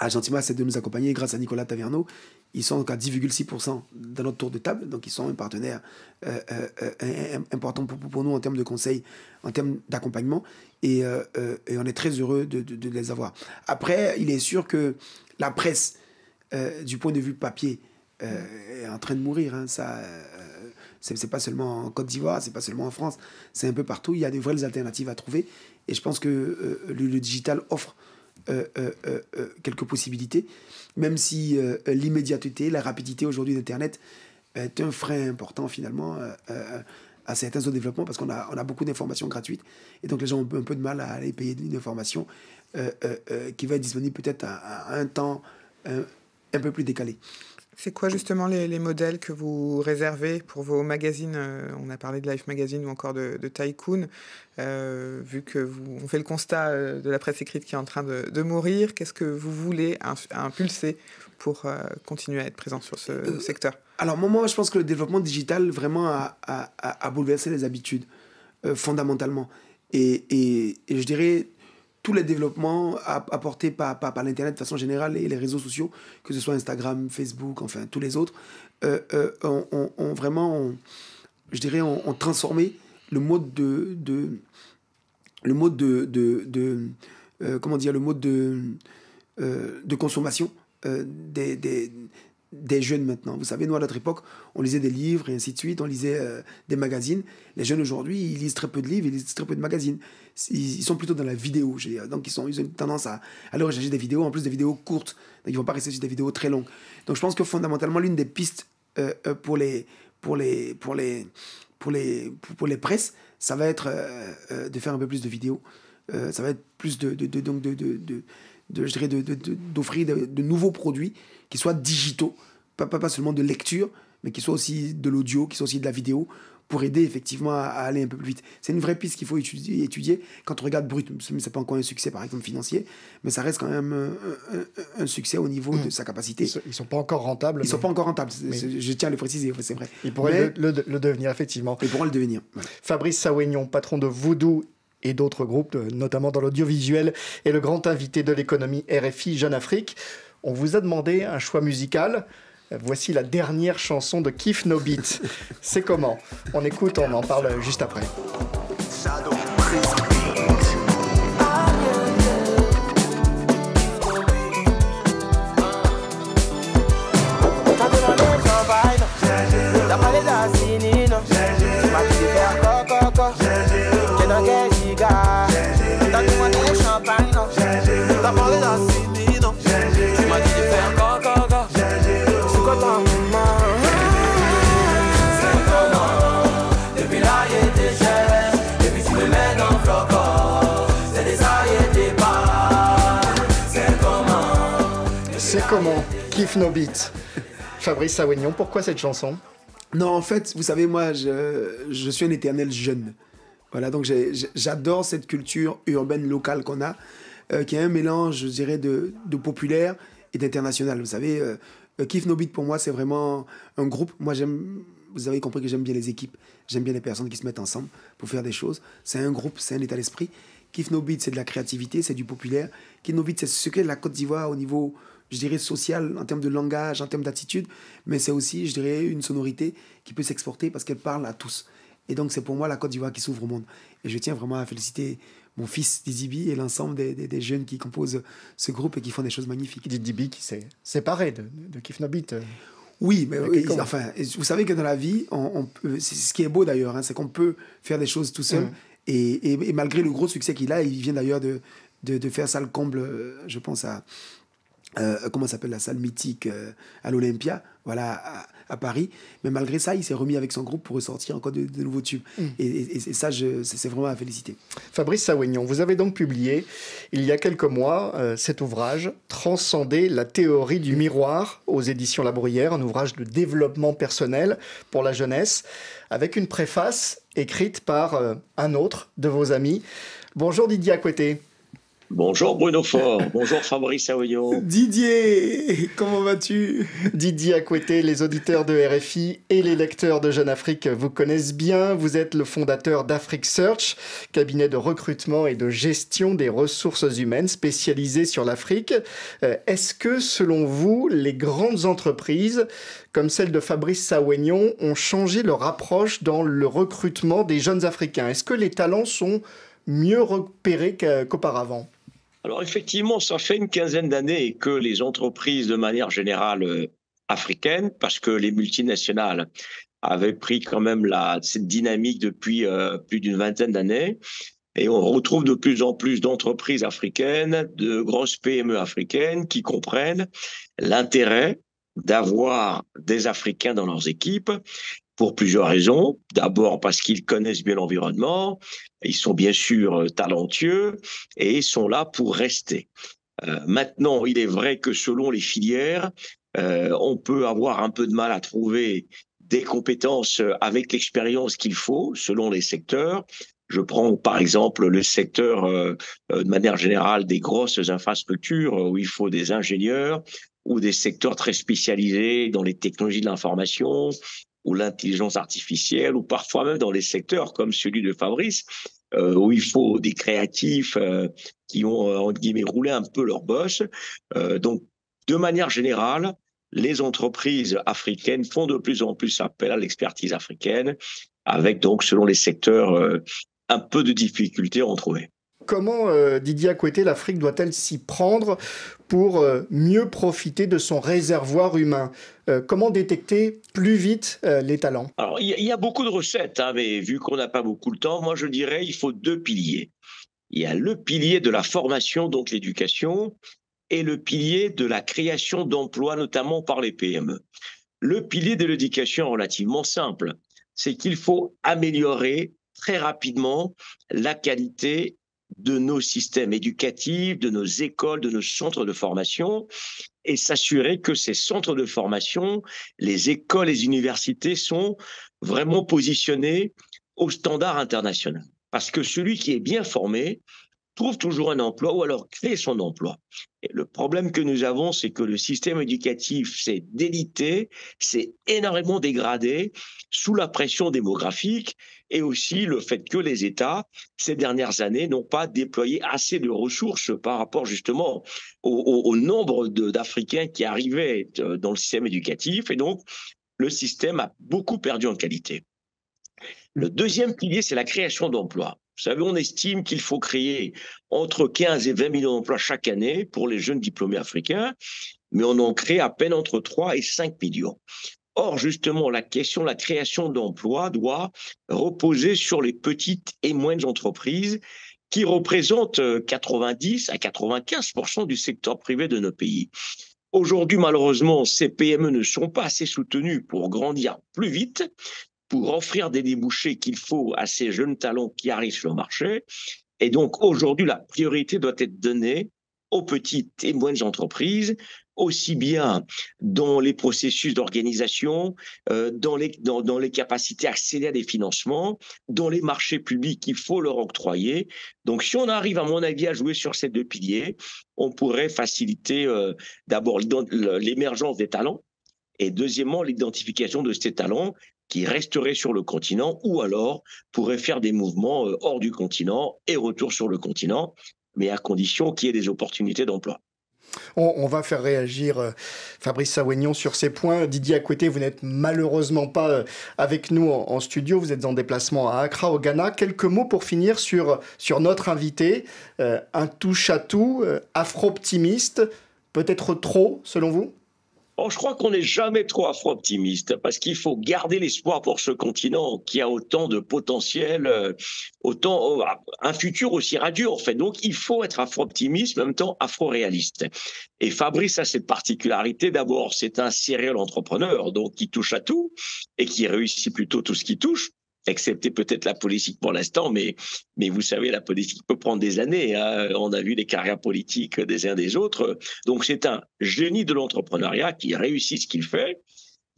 a Gentima, c'est de nous accompagner. Grâce à Nicolas Taverneau, ils sont à 10,6% dans notre tour de table. Donc, ils sont un partenaire euh, euh, euh, important pour, nous en termes de conseils, en termes d'accompagnement. Et, on est très heureux de, les avoir. Après, il est sûr que la presse, du point de vue papier, est en train de mourir. Hein, ça c'est, pas seulement en Côte d'Ivoire, c'est pas seulement en France, c'est un peu partout. Il y a de vraies alternatives à trouver. Et je pense que le, digital offre euh, euh, euh, quelques possibilités, même si l'immédiateté, la rapidité aujourd'hui d'Internet est un frein important finalement à certains autres développement parce qu'on a, beaucoup d'informations gratuites et donc les gens ont un peu, de mal à aller payer une information qui va être disponible peut-être à un temps un peu plus décalé. C'est quoi justement les, modèles que vous réservez pour vos magazines euh, On a parlé de Life Magazine ou encore de, Tycoon. Euh, vu que vous, on fait le constat euh, de la presse écrite qui est en train de, mourir, qu'est-ce que vous voulez impulser pour continuer à être présent sur ce secteur Alors moi, je pense que le développement digital vraiment a, bouleversé les habitudes fondamentalement. et, je dirais tous les développements apportés par, par, l'Internet de façon générale et les réseaux sociaux, que ce soit Instagram, Facebook, enfin tous les autres, euh, euh, ont, vraiment, je dirais, ont, transformé le mode de... le mode de... Euh, comment dire Le mode de, de consommation des, des des jeunes maintenant. Vous savez, nous, à notre époque, on lisait des livres et ainsi de suite, on lisait des magazines. Les jeunes aujourd'hui, ils lisent très peu de livres, ils lisent très peu de magazines. Ils, sont plutôt dans la vidéo. Donc, ils, sont, ils ont une tendance à, aller rechercher des vidéos, en plus des vidéos courtes. Donc, ils vont pas rester sur des vidéos très longues. Donc, je pense que fondamentalement, l'une des pistes pour, les, pour, les, pour, les, pour, les, pour, les presses, ça va être de faire un peu plus de vidéos. ça va être plus de, donc de, de de, d'offrir de, de, nouveaux produits qui soient digitaux, pas, pas, seulement de lecture, mais qui soient aussi de l'audio, qui soient aussi de la vidéo, pour aider effectivement à, aller un peu plus vite. C'est une vraie piste qu'il faut étudier, Quand on regarde Brut, c'est pas encore un succès par exemple financier, mais ça reste quand même euh, euh, euh, un, succès au niveau de mm. sa capacité. Ils sont pas encore rentables. Ils sont pas encore rentables. Je tiens à le préciser, c'est vrai. Ils pourraient le, devenir effectivement. Ils pourront le devenir. Fabrice Sawignon, patron de Voodoo et d'autres groupes, euh, notamment dans l'audiovisuel, et le grand invité de l'économie RFI Jeune Afrique. On vous a demandé un choix musical. Voici la dernière chanson de Kif No Beat. C'est comment On écoute, on en parle juste après. comment Kiff No Beat. Fabrice Sawignon, pourquoi cette chanson Non, en fait, vous savez, moi, je, suis un éternel jeune. Voilà, donc j'adore cette culture urbaine locale qu'on a, euh, qui est un mélange, je dirais, de, populaire et d'international. Vous savez, euh, Kiff No Beat, pour moi, c'est vraiment un groupe. Moi, j'aime, vous avez compris que j'aime bien les équipes, j'aime bien les personnes qui se mettent ensemble pour faire des choses. C'est un groupe, c'est un état d'esprit. Kiff No Beat, c'est de la créativité, c'est du populaire. Kiff No Beat, c'est ce qu'est la Côte d'Ivoire au niveau je dirais, sociale, en termes de langage, en termes d'attitude, mais c'est aussi, je dirais, une sonorité qui peut s'exporter parce qu'elle parle à tous. Et donc, c'est pour moi la Côte d'Ivoire qui s'ouvre au monde. Et je tiens vraiment à féliciter mon fils Didibi et l'ensemble des, jeunes qui composent ce groupe et qui font des choses magnifiques. Didibi qui s'est séparé de, de Kifnobit. Euh, oui, mais enfin, vous savez que dans la vie, on, ce qui est beau d'ailleurs, hein, c'est qu'on peut faire des choses tout seul. Mmh. Et, malgré le gros succès qu'il a, il vient d'ailleurs de, de, faire ça le comble, euh, je pense, à, euh, comment s'appelle la salle mythique euh, à l'Olympia, voilà, à, Paris. Mais malgré ça, il s'est remis avec son groupe pour ressortir encore de, nouveaux tubes. Mm. Et, ça, c'est vraiment à féliciter. Fabrice Sawignon, vous avez donc publié il y a quelques mois euh, cet ouvrage, Transcender la théorie du miroir aux éditions La Bruyère, un ouvrage de développement personnel pour la jeunesse, avec une préface écrite par un autre de vos amis. Bonjour Didier côté Bonjour Bruno Fort, bonjour Fabrice Aoyo. [laughs] Didier, comment vas-tu Didier Acoueté, les auditeurs de RFI et les lecteurs de Jeune Afrique vous connaissent bien. Vous êtes le fondateur d'Afrique Search, cabinet de recrutement et de gestion des ressources humaines spécialisé sur l'Afrique. Euh, est-ce que, selon vous, les grandes entreprises, comme celle de Fabrice Saouignon, ont changé leur approche dans le recrutement des jeunes Africains Est-ce que les talents sont mieux repérés qu'auparavant alors effectivement, ça fait une quinzaine d'années que les entreprises, de manière générale euh, africaines, parce que les multinationales avaient pris quand même la, cette dynamique depuis euh, plus d'une vingtaine d'années, et on retrouve de plus en plus d'entreprises africaines, de grosses PME africaines qui comprennent l'intérêt d'avoir des Africains dans leurs équipes pour plusieurs raisons. D'abord parce qu'ils connaissent bien l'environnement, ils sont bien sûr euh, talentueux et sont là pour rester. Euh, maintenant, il est vrai que selon les filières, euh, on peut avoir un peu de mal à trouver des compétences avec l'expérience qu'il faut selon les secteurs. Je prends par exemple le secteur de manière générale des grosses infrastructures où il faut des ingénieurs ou des secteurs très spécialisés dans les technologies de l'information ou l'intelligence artificielle, ou parfois même dans les secteurs comme celui de Fabrice, euh, où il faut des créatifs euh, qui ont, euh, entre guillemets, roulé un peu leur boss. donc, de manière générale, les entreprises africaines font de plus en plus appel à l'expertise africaine, avec donc, selon les secteurs, un peu de difficultés à en trouver comment euh, Didier Acoueté, l'Afrique doit-elle s'y prendre pour euh, mieux profiter de son réservoir humain euh, Comment détecter plus vite les talents Alors, il y, a beaucoup de recettes, hein, mais vu qu'on n'a pas beaucoup de temps, moi je dirais il faut deux piliers. Il y a le pilier de la formation, donc l'éducation, et le pilier de la création d'emplois, notamment par les PME. Le pilier de l'éducation est relativement simple, c'est qu'il faut améliorer très rapidement la qualité de nos systèmes éducatifs, de nos écoles, de nos centres de formation, et s'assurer que ces centres de formation, les écoles, les universités sont vraiment positionnés au standard international. Parce que celui qui est bien formé, trouve toujours un emploi ou alors crée son emploi. Et le problème que nous avons, c'est que le système éducatif s'est délité, s'est énormément dégradé sous la pression démographique et aussi le fait que les États, ces dernières années, n'ont pas déployé assez de ressources par rapport justement au, au nombre d'Africains qui arrivaient euh, dans le système éducatif. Et donc, le système a beaucoup perdu en qualité. Le deuxième pilier, c'est la création d'emplois. Vous savez, on estime qu'il faut créer entre 15 et 20 millions d'emplois chaque année pour les jeunes diplômés africains, mais on en crée à peine entre 3 et 5 millions. Or, justement, la question de la création d'emplois doit reposer sur les petites et moyennes entreprises qui représentent 90 euh, à 95 du secteur privé de nos pays. Aujourd'hui, malheureusement, ces PME ne sont pas assez soutenues pour grandir plus vite, pour offrir des débouchés qu'il faut à ces jeunes talents qui arrivent sur le marché. Et donc aujourd'hui, la priorité doit être donnée aux petites et moyennes entreprises, aussi bien dans les processus d'organisation, euh, dans, les, dans, les capacités accélérées à des financements, dans les marchés publics qu'il faut leur octroyer. Donc si on arrive, à mon avis, à jouer sur ces deux piliers, on pourrait faciliter euh, d'abord l'émergence des talents et deuxièmement l'identification de ces talents qui resterait sur le continent ou alors pourrait faire des mouvements euh, hors du continent et retour sur le continent, mais à condition qu'il y ait des opportunités d'emploi. On, va faire réagir euh, Fabrice Sawignon sur ces points. Didier Acoueté, vous n'êtes malheureusement pas euh, avec nous en, studio, vous êtes en déplacement à Accra, au Ghana. Quelques mots pour finir sur, sur notre invité, un touche-à-tout, afro-optimiste, peut-être trop selon vous alors oh, je crois qu'on n'est jamais trop afro-optimiste parce qu'il faut garder l'espoir pour ce continent qui a autant de potentiel, euh, autant euh, un futur aussi radieux en fait. Donc, il faut être afro-optimiste, en même temps afro-réaliste. Et Fabrice a cette particularité d'abord, c'est un serial entrepreneur, donc qui touche à tout et qui réussit plutôt tout ce qui touche excepté peut-être la politique pour l'instant, mais, mais vous savez, la politique peut prendre des années. Hein. On a vu les carrières politiques des uns des autres. Donc c'est un génie de l'entrepreneuriat qui réussit ce qu'il fait,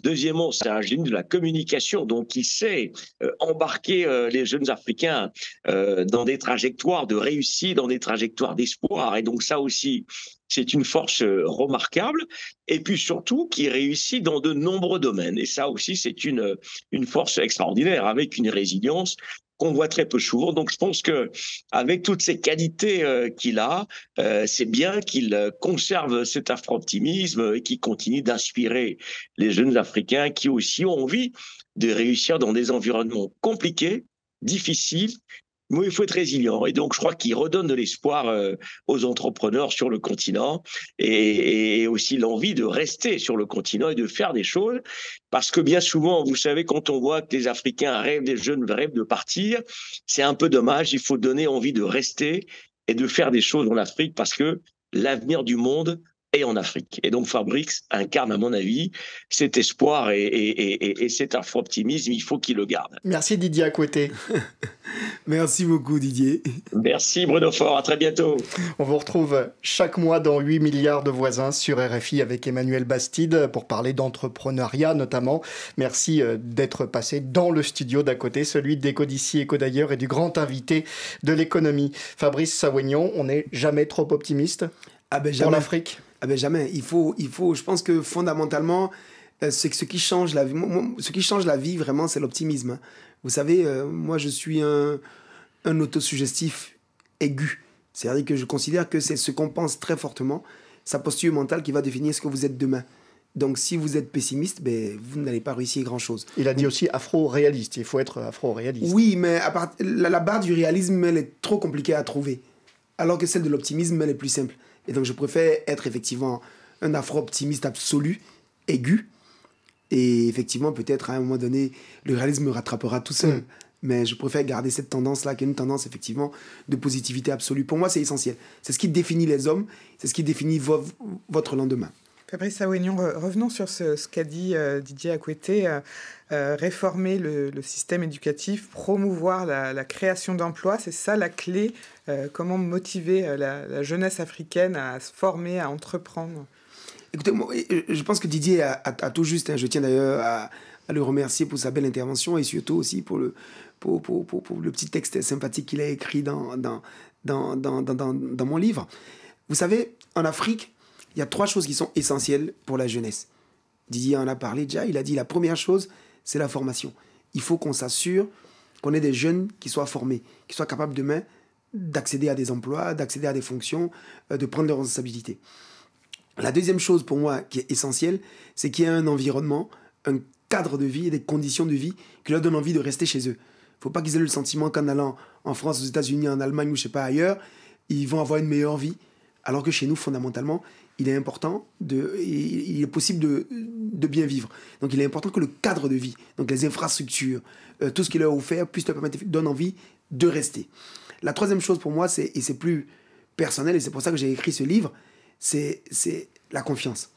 Deuxièmement, c'est un génie de la communication, donc il sait euh, embarquer euh, les jeunes Africains euh, dans des trajectoires de réussite, dans des trajectoires d'espoir. Et donc ça aussi, c'est une force remarquable. Et puis surtout, qui réussit dans de nombreux domaines. Et ça aussi, c'est une, une force extraordinaire, avec une résilience qu'on voit très peu souvent. Donc je pense que avec toutes ces qualités euh, qu'il a, euh, c'est bien qu'il euh, conserve cet afro-optimisme et qu'il continue d'inspirer les jeunes Africains qui aussi ont envie de réussir dans des environnements compliqués, difficiles, il faut être résilient. Et donc, je crois qu'il redonne de l'espoir euh, aux entrepreneurs sur le continent et, et aussi l'envie de rester sur le continent et de faire des choses. Parce que bien souvent, vous savez, quand on voit que les Africains rêvent, les jeunes rêvent de partir, c'est un peu dommage. Il faut donner envie de rester et de faire des choses en Afrique parce que l'avenir du monde et en Afrique. Et donc Fabrice incarne, à mon avis, cet espoir et, cet afro-optimisme. Il faut qu'il le garde. Merci Didier à côté. [laughs] Merci beaucoup Didier. Merci Bruno Fort, à très bientôt. On vous retrouve chaque mois dans 8 milliards de voisins sur RFI avec Emmanuel Bastide pour parler d'entrepreneuriat notamment. Merci euh, d'être passé dans le studio d'à côté, celui d'Eco d'ici, Eco d'ailleurs et du grand invité de l'économie. Fabrice Savoignon on n'est jamais trop optimiste ah ben, pour l'Afrique ah ben jamais. Il faut, il faut, je pense que fondamentalement, euh, ce, ce, qui change la vie, ce qui change la vie vraiment, c'est l'optimisme. Hein. Vous savez, euh, moi je suis un, autosuggestif aigu. C'est-à-dire que je considère que c'est ce qu'on pense très fortement, sa posture mentale qui va définir ce que vous êtes demain. Donc si vous êtes pessimiste, ben, vous n'allez pas réussir grand-chose. Il a dit aussi afro-réaliste, il faut être afro-réaliste. Oui, mais à part, la, barre du réalisme, elle est trop compliquée à trouver, alors que celle de l'optimisme, elle est plus simple. Et donc je préfère être effectivement un afro-optimiste absolu, aigu. Et effectivement, peut-être à un moment donné, le réalisme me rattrapera tout seul. Mm. Mais je préfère garder cette tendance-là, qui est une tendance effectivement de positivité absolue. Pour moi, c'est essentiel. C'est ce qui définit les hommes, c'est ce qui définit votre lendemain. Fabrice Aouignon, revenons sur ce, qu'a dit euh, Didier Acoueté. Euh, euh, réformer le, système éducatif, promouvoir la, création d'emplois, c'est ça la clé. comment motiver la, jeunesse africaine à se former, à entreprendre Écoutez, moi, je pense que Didier a, tout juste. Hein, je tiens d'ailleurs à, le remercier pour sa belle intervention et surtout aussi pour le, pour, le petit texte sympathique qu'il a écrit dans dans dans mon livre. Vous savez, en Afrique, il y a trois choses qui sont essentielles pour la jeunesse. Didier en a parlé déjà, il a dit la première chose, c'est la formation. Il faut qu'on s'assure qu'on ait des jeunes qui soient formés, qui soient capables demain d'accéder à des emplois, d'accéder à des fonctions, euh, de prendre leurs responsabilités. La deuxième chose pour moi qui est essentielle, c'est qu'il y ait un environnement, un cadre de vie et des conditions de vie qui leur donnent envie de rester chez eux. Il ne Faut pas qu'ils aient le sentiment qu'en allant en France, aux États-Unis, en Allemagne ou je ne sais pas ailleurs, ils vont avoir une meilleure vie, alors que chez nous, fondamentalement, il est important de, il est possible de, de, bien vivre. Donc il est important que le cadre de vie, donc les infrastructures, euh, tout ce qui leur a offert puisse leur permettre, donne envie de rester. La troisième chose pour moi, c'est, et c'est plus personnel, et c'est pour ça que j'ai écrit ce livre, c'est, c'est la confiance.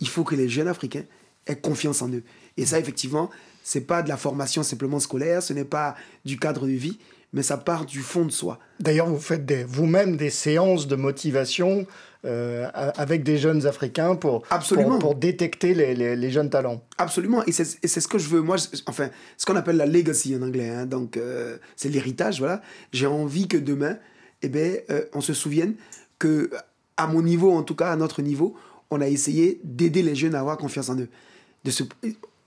Il faut que les jeunes Africains aient confiance en eux. Et ça, effectivement, c'est pas de la formation simplement scolaire, ce n'est pas du cadre de vie, mais ça part du fond de soi. D'ailleurs, vous faites vous-même des séances de motivation euh, avec des jeunes Africains pour, détecter les, jeunes talents. Absolument, et c'est ce que je veux. Moi, enfin, ce qu'on appelle la legacy en anglais, hein. donc euh, c'est l'héritage, voilà. J'ai envie que demain, eh ben, euh, on se souvienne que, à mon niveau, en tout cas, à notre niveau, on a essayé d'aider les jeunes à avoir confiance en eux. De se,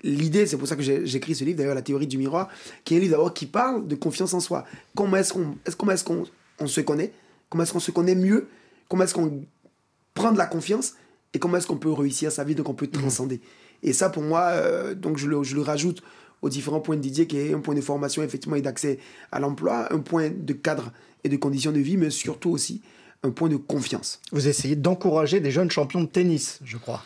l'idée, c'est pour ça que j'écris ce livre, d'ailleurs, La théorie du miroir, qui est un livre d'abord qui parle de confiance en soi. Comment est-ce qu'on est qu'on se connaît Comment est-ce qu'on se connaît mieux Comment est-ce qu'on prend de la confiance Et comment est-ce qu'on peut réussir sa vie Donc, on peut mmh. transcender. Et ça, pour moi, euh, donc je le, je le rajoute aux différents points de Didier, qui est un point de formation, effectivement, et d'accès à l'emploi, un point de cadre et de conditions de vie, mais surtout aussi un point de confiance. Vous essayez d'encourager des jeunes champions de tennis, je crois.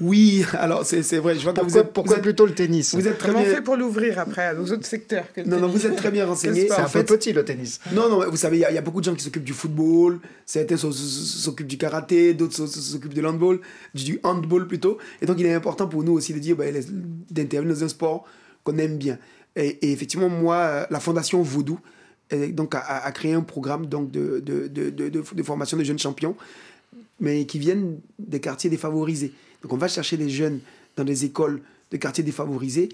Oui, alors c'est vrai. Je vois que vous êtes, plutôt le tennis Vous êtes très Comment bien... fait pour l'ouvrir après aux autres secteurs que Non, non, vous êtes très bien [laughs] renseigné. C'est un fait... peu petit le tennis. Non, non, vous savez, il y, a beaucoup de gens qui s'occupent du football, certains s'occupent du karaté, d'autres s'occupent du handball, du handball plutôt. Et donc il est important pour nous aussi de dire, bah, d'intervenir dans un sport qu'on aime bien. Et, effectivement, moi, la fondation Voodoo donc, a, créé un programme donc, de, de, de, de formation de jeunes champions, mais qui viennent des quartiers défavorisés. Donc on va chercher les jeunes dans des écoles de quartiers défavorisés,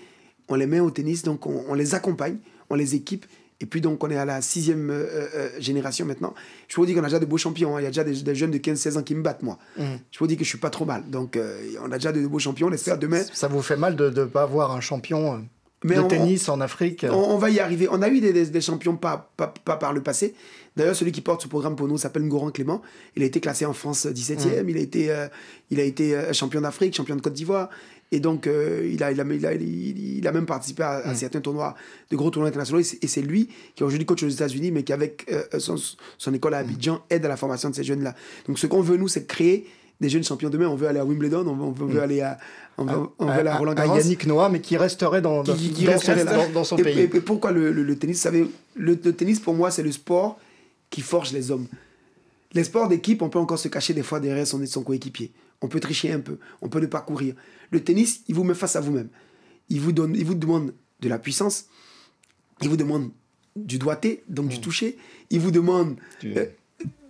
on les met au tennis, donc on, les accompagne, on les équipe. Et puis donc on est à la sixième euh, euh, génération maintenant. Je vous dis qu'on a déjà de beaux champions. Hein. Il y a déjà des, jeunes de 15-16 ans qui me battent moi. Mmh. Je vous dis que je suis pas trop mal. Donc euh, on a déjà de, beaux champions. On espère demain. Ça vous fait mal de ne pas avoir un champion mais de tennis en Afrique. On, va y arriver. On a eu des, champions pas, par le passé. D'ailleurs, celui qui porte ce programme pour nous s'appelle Ngoran Clément. Il a été classé en France 17e. Mm. Il a été, euh, il a été euh, champion d'Afrique, champion de Côte d'Ivoire. Et donc, euh, il, a, il, il, a, même participé à, mm. certains tournois, de gros tournois internationaux. Et c'est lui qui aujourd'hui coach aux États-Unis, mais qui, avec son, son, école à mm. Abidjan, aide à la formation de ces jeunes-là. Donc, ce qu'on veut, nous, c'est créer des jeunes champions demain. On veut aller à Wimbledon, on veut, mm. aller à, Roland Garros. À Yannick Noah, mais qui resterait dans, son pays. Et, pourquoi le, tennis savez, le, tennis, pour moi, c'est le sport qui forge les hommes. Les sports d'équipe, on peut encore se cacher des fois derrière son, son coéquipier. On peut tricher un peu, on peut ne pas courir. Le tennis, il vous met face à vous-même. Il vous, donne, il vous demande de la puissance, il vous demande du doigté, donc du mm. toucher. Il vous demande euh,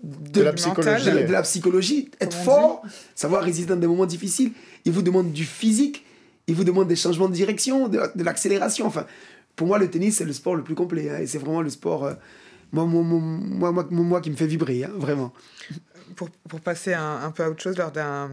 de, la psychologie, de la psychologie être fort, savoir résister dans des moments difficiles. Il vous demande du physique, il vous demande des changements de direction, de, l'accélération. Enfin, pour moi, le tennis, c'est le sport le plus complet. Hein, et c'est vraiment le sport, euh, moi, moi, moi, moi, qui me fait vibrer, hein, vraiment pour, passer un, peu à autre chose, lors d'un,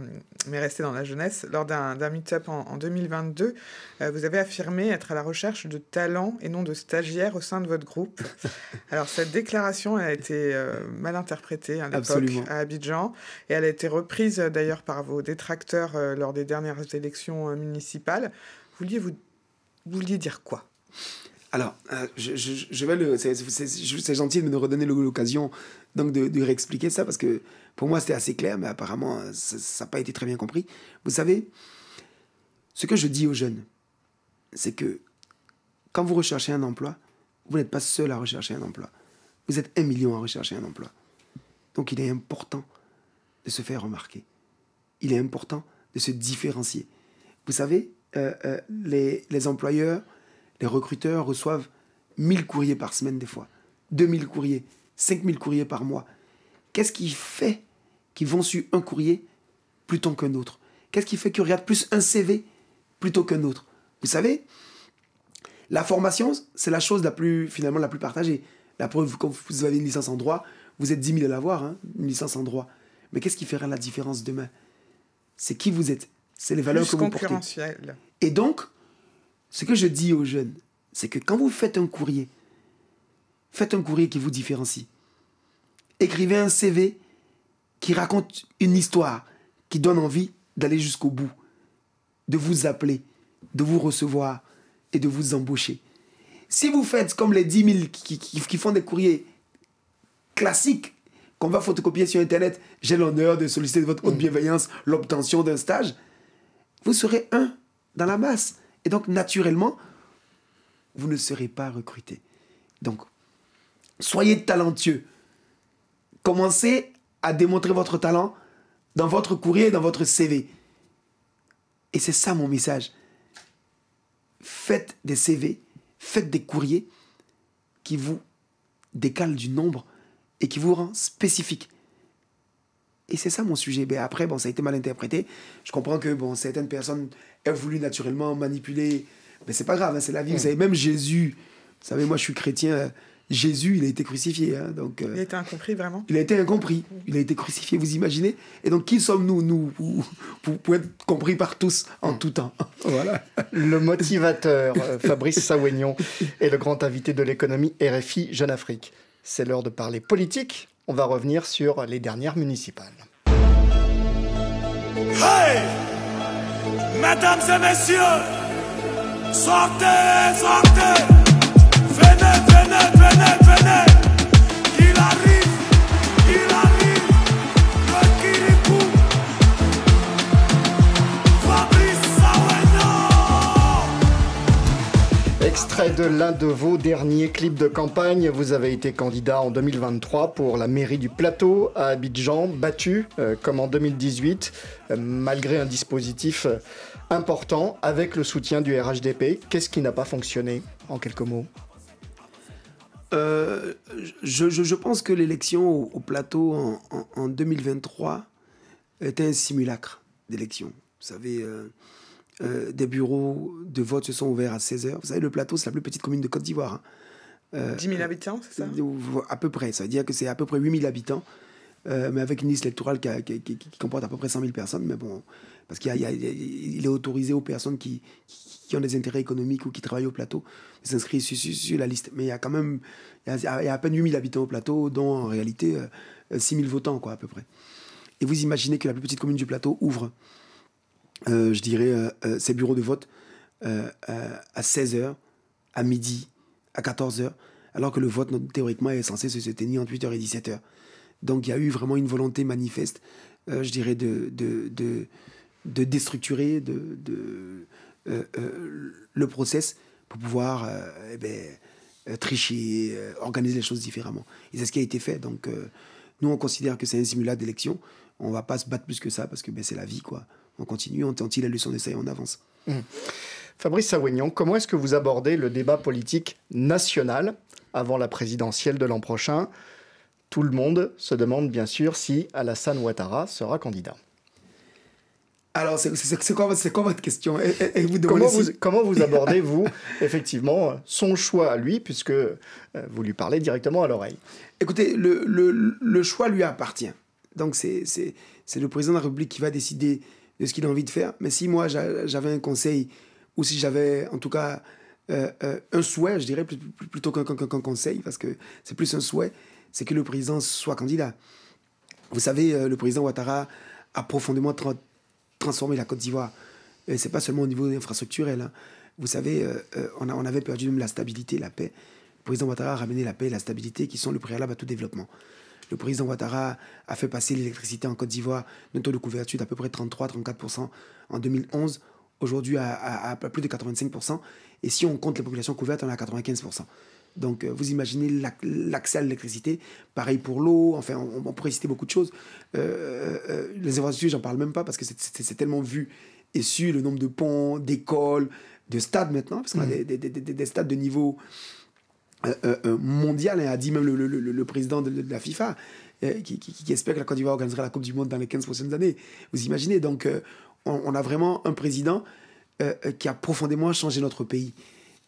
mais rester dans la jeunesse, lors d'un meet-up en, 2022, euh, vous avez affirmé être à la recherche de talents et non de stagiaires au sein de votre groupe. [laughs] Alors, cette déclaration a été euh, mal interprétée hein, à l'époque à Abidjan et elle a été reprise euh, d'ailleurs par vos détracteurs lors des dernières élections municipales. Vouliez vous vouliez dire quoi alors, euh, je, je, je, vais le. C'est gentil de me redonner l'occasion donc de, réexpliquer ça parce que pour moi c'était assez clair, mais apparemment ça n'a pas été très bien compris. Vous savez, ce que je dis aux jeunes, c'est que quand vous recherchez un emploi, vous n'êtes pas seul à rechercher un emploi. Vous êtes un million à rechercher un emploi. Donc il est important de se faire remarquer. Il est important de se différencier. Vous savez, euh, euh, les employeurs les recruteurs reçoivent 1000 courriers par semaine des fois, 2000 courriers, 5000 courriers par mois. Qu'est-ce qui fait qu'ils vont sur un courrier plutôt qu'un autre Qu'est-ce qui fait qu'ils regardent plus un CV plutôt qu'un autre Vous savez, la formation, c'est la chose la plus, finalement, la plus partagée. La preuve, quand vous avez une licence en droit, vous êtes 10 000 à l'avoir, hein, une licence en droit. Mais qu'est-ce qui fera la différence demain C'est qui vous êtes. C'est les valeurs que vous portez. Et donc, ce que je dis aux jeunes, c'est que quand vous faites un courrier, faites un courrier qui vous différencie. Écrivez un CV qui raconte une histoire, qui donne envie d'aller jusqu'au bout, de vous appeler, de vous recevoir et de vous embaucher. Si vous faites comme les 10 000 qui, font des courriers classiques qu'on va photocopier sur Internet, j'ai l'honneur de solliciter de votre haute mm. bienveillance l'obtention d'un stage, vous serez un dans la masse. Et donc, naturellement, vous ne serez pas recruté. Donc, soyez talentueux. Commencez à démontrer votre talent dans votre courrier, dans votre CV. Et c'est ça mon message. Faites des CV, faites des courriers qui vous décalent du nombre et qui vous rendent spécifique. Et c'est ça mon sujet. Mais ben, après, bon, ça a été mal interprété. Je comprends que bon, certaines personnes aient voulu naturellement manipuler. Mais c'est pas grave, hein, c'est la vie. Vous savez, même Jésus, vous savez, moi je suis chrétien. Jésus, il a été crucifié. Hein, donc, euh, il a été incompris, vraiment Il a été incompris. Il a été crucifié, vous imaginez Et donc, qui sommes-nous, nous, pour, être compris par tous en mm. tout temps [laughs] Voilà. Le motivateur, euh, Fabrice Saouignon, est le grand invité de l'économie RFI Jeune Afrique. C'est l'heure de parler politique on va revenir sur les dernières municipales. Hey Mesdames et messieurs, sortez, sortez Venez, venez, venez, venez Extrait de l'un de vos derniers clips de campagne. Vous avez été candidat en 2023 pour la mairie du Plateau à Abidjan, battu euh, comme en 2018, euh, malgré un dispositif euh, important avec le soutien du RHDP. Qu'est-ce qui n'a pas fonctionné, en quelques mots je, pense que l'élection au, Plateau en, en, 2023 était un simulacre d'élection. Vous savez euh, des bureaux de vote se sont ouverts à 16h. Vous savez, le plateau, c'est la plus petite commune de Côte d'Ivoire. 10 hein. 000 euh, habitants, c'est ça euh, À peu près. Ça veut dire que c'est à peu près 8 000 habitants, mais avec une liste électorale qui, comporte à peu près 100 000 personnes. Mais bon, parce qu'il est autorisé aux personnes qui, ont des intérêts économiques ou qui travaillent au plateau de s'inscrire sur, la liste. Mais il y a quand même il y a, à peine 8 000 habitants au plateau, dont en réalité 6 000 votants, quoi, à peu près. Et vous imaginez que la plus petite commune du plateau ouvre euh, je dirais, euh, euh, ces bureaux de vote à 16h, à midi, à 14h, alors que le vote théoriquement est censé se tenir entre 8h et 17h. Donc il y a eu vraiment une volonté manifeste, je dirais, de, de, de, de déstructurer de, de le process pour pouvoir eh ben, tricher, organiser les choses différemment. Et c'est ce qui a été fait. Donc nous, on considère que c'est un simulat d'élection. On ne va pas se battre plus que ça parce que ben, c'est la vie, quoi on continue, on il la leçon d'essai et on avance. Mmh. Fabrice Sawignon, comment est-ce que vous abordez le débat politique national avant la présidentielle de l'an prochain Tout le monde se demande bien sûr si Alassane Ouattara sera candidat. Alors, c'est quoi, votre question comment, vous, [laughs] abordez, vous, effectivement, son choix à lui, puisque euh, vous lui parlez directement à l'oreille Écoutez, le, choix lui appartient. Donc, c'est le président de la République qui va décider de ce qu'il a envie de faire. Mais si moi j'avais un conseil, ou si j'avais en tout cas euh, euh, un souhait, je dirais plutôt qu'un conseil, parce que c'est plus un souhait, c'est que le président soit candidat. Vous savez, euh, le président Ouattara a profondément transformé la Côte d'Ivoire. Et n'est pas seulement au niveau infrastructurel. Hein. Vous savez, on, on, avait perdu même la stabilité, la paix. Le président Ouattara a ramené la paix et la stabilité qui sont le préalable à tout développement. Le président Ouattara a fait passer l'électricité en Côte d'Ivoire d'un taux de couverture d'à peu près 33-34% en 2011, aujourd'hui à, à, plus de 85%. Et si on compte les populations couvertes, on est à 95%. Donc euh, vous imaginez l'accès à l'électricité, pareil pour l'eau, enfin on, pourrait citer beaucoup de choses. Euh, euh, les infrastructures, j'en parle même pas parce que c'est tellement vu et su, le nombre de ponts, d'écoles, de stades maintenant, parce qu'on a mmh. des, stades de niveau euh, euh, euh, mondial, hein, a dit même le, président de, la FIFA, qui, espère que la Côte d'Ivoire organisera la Coupe du Monde dans les 15 prochaines années. Vous imaginez, donc on, a vraiment un président qui a profondément changé notre pays.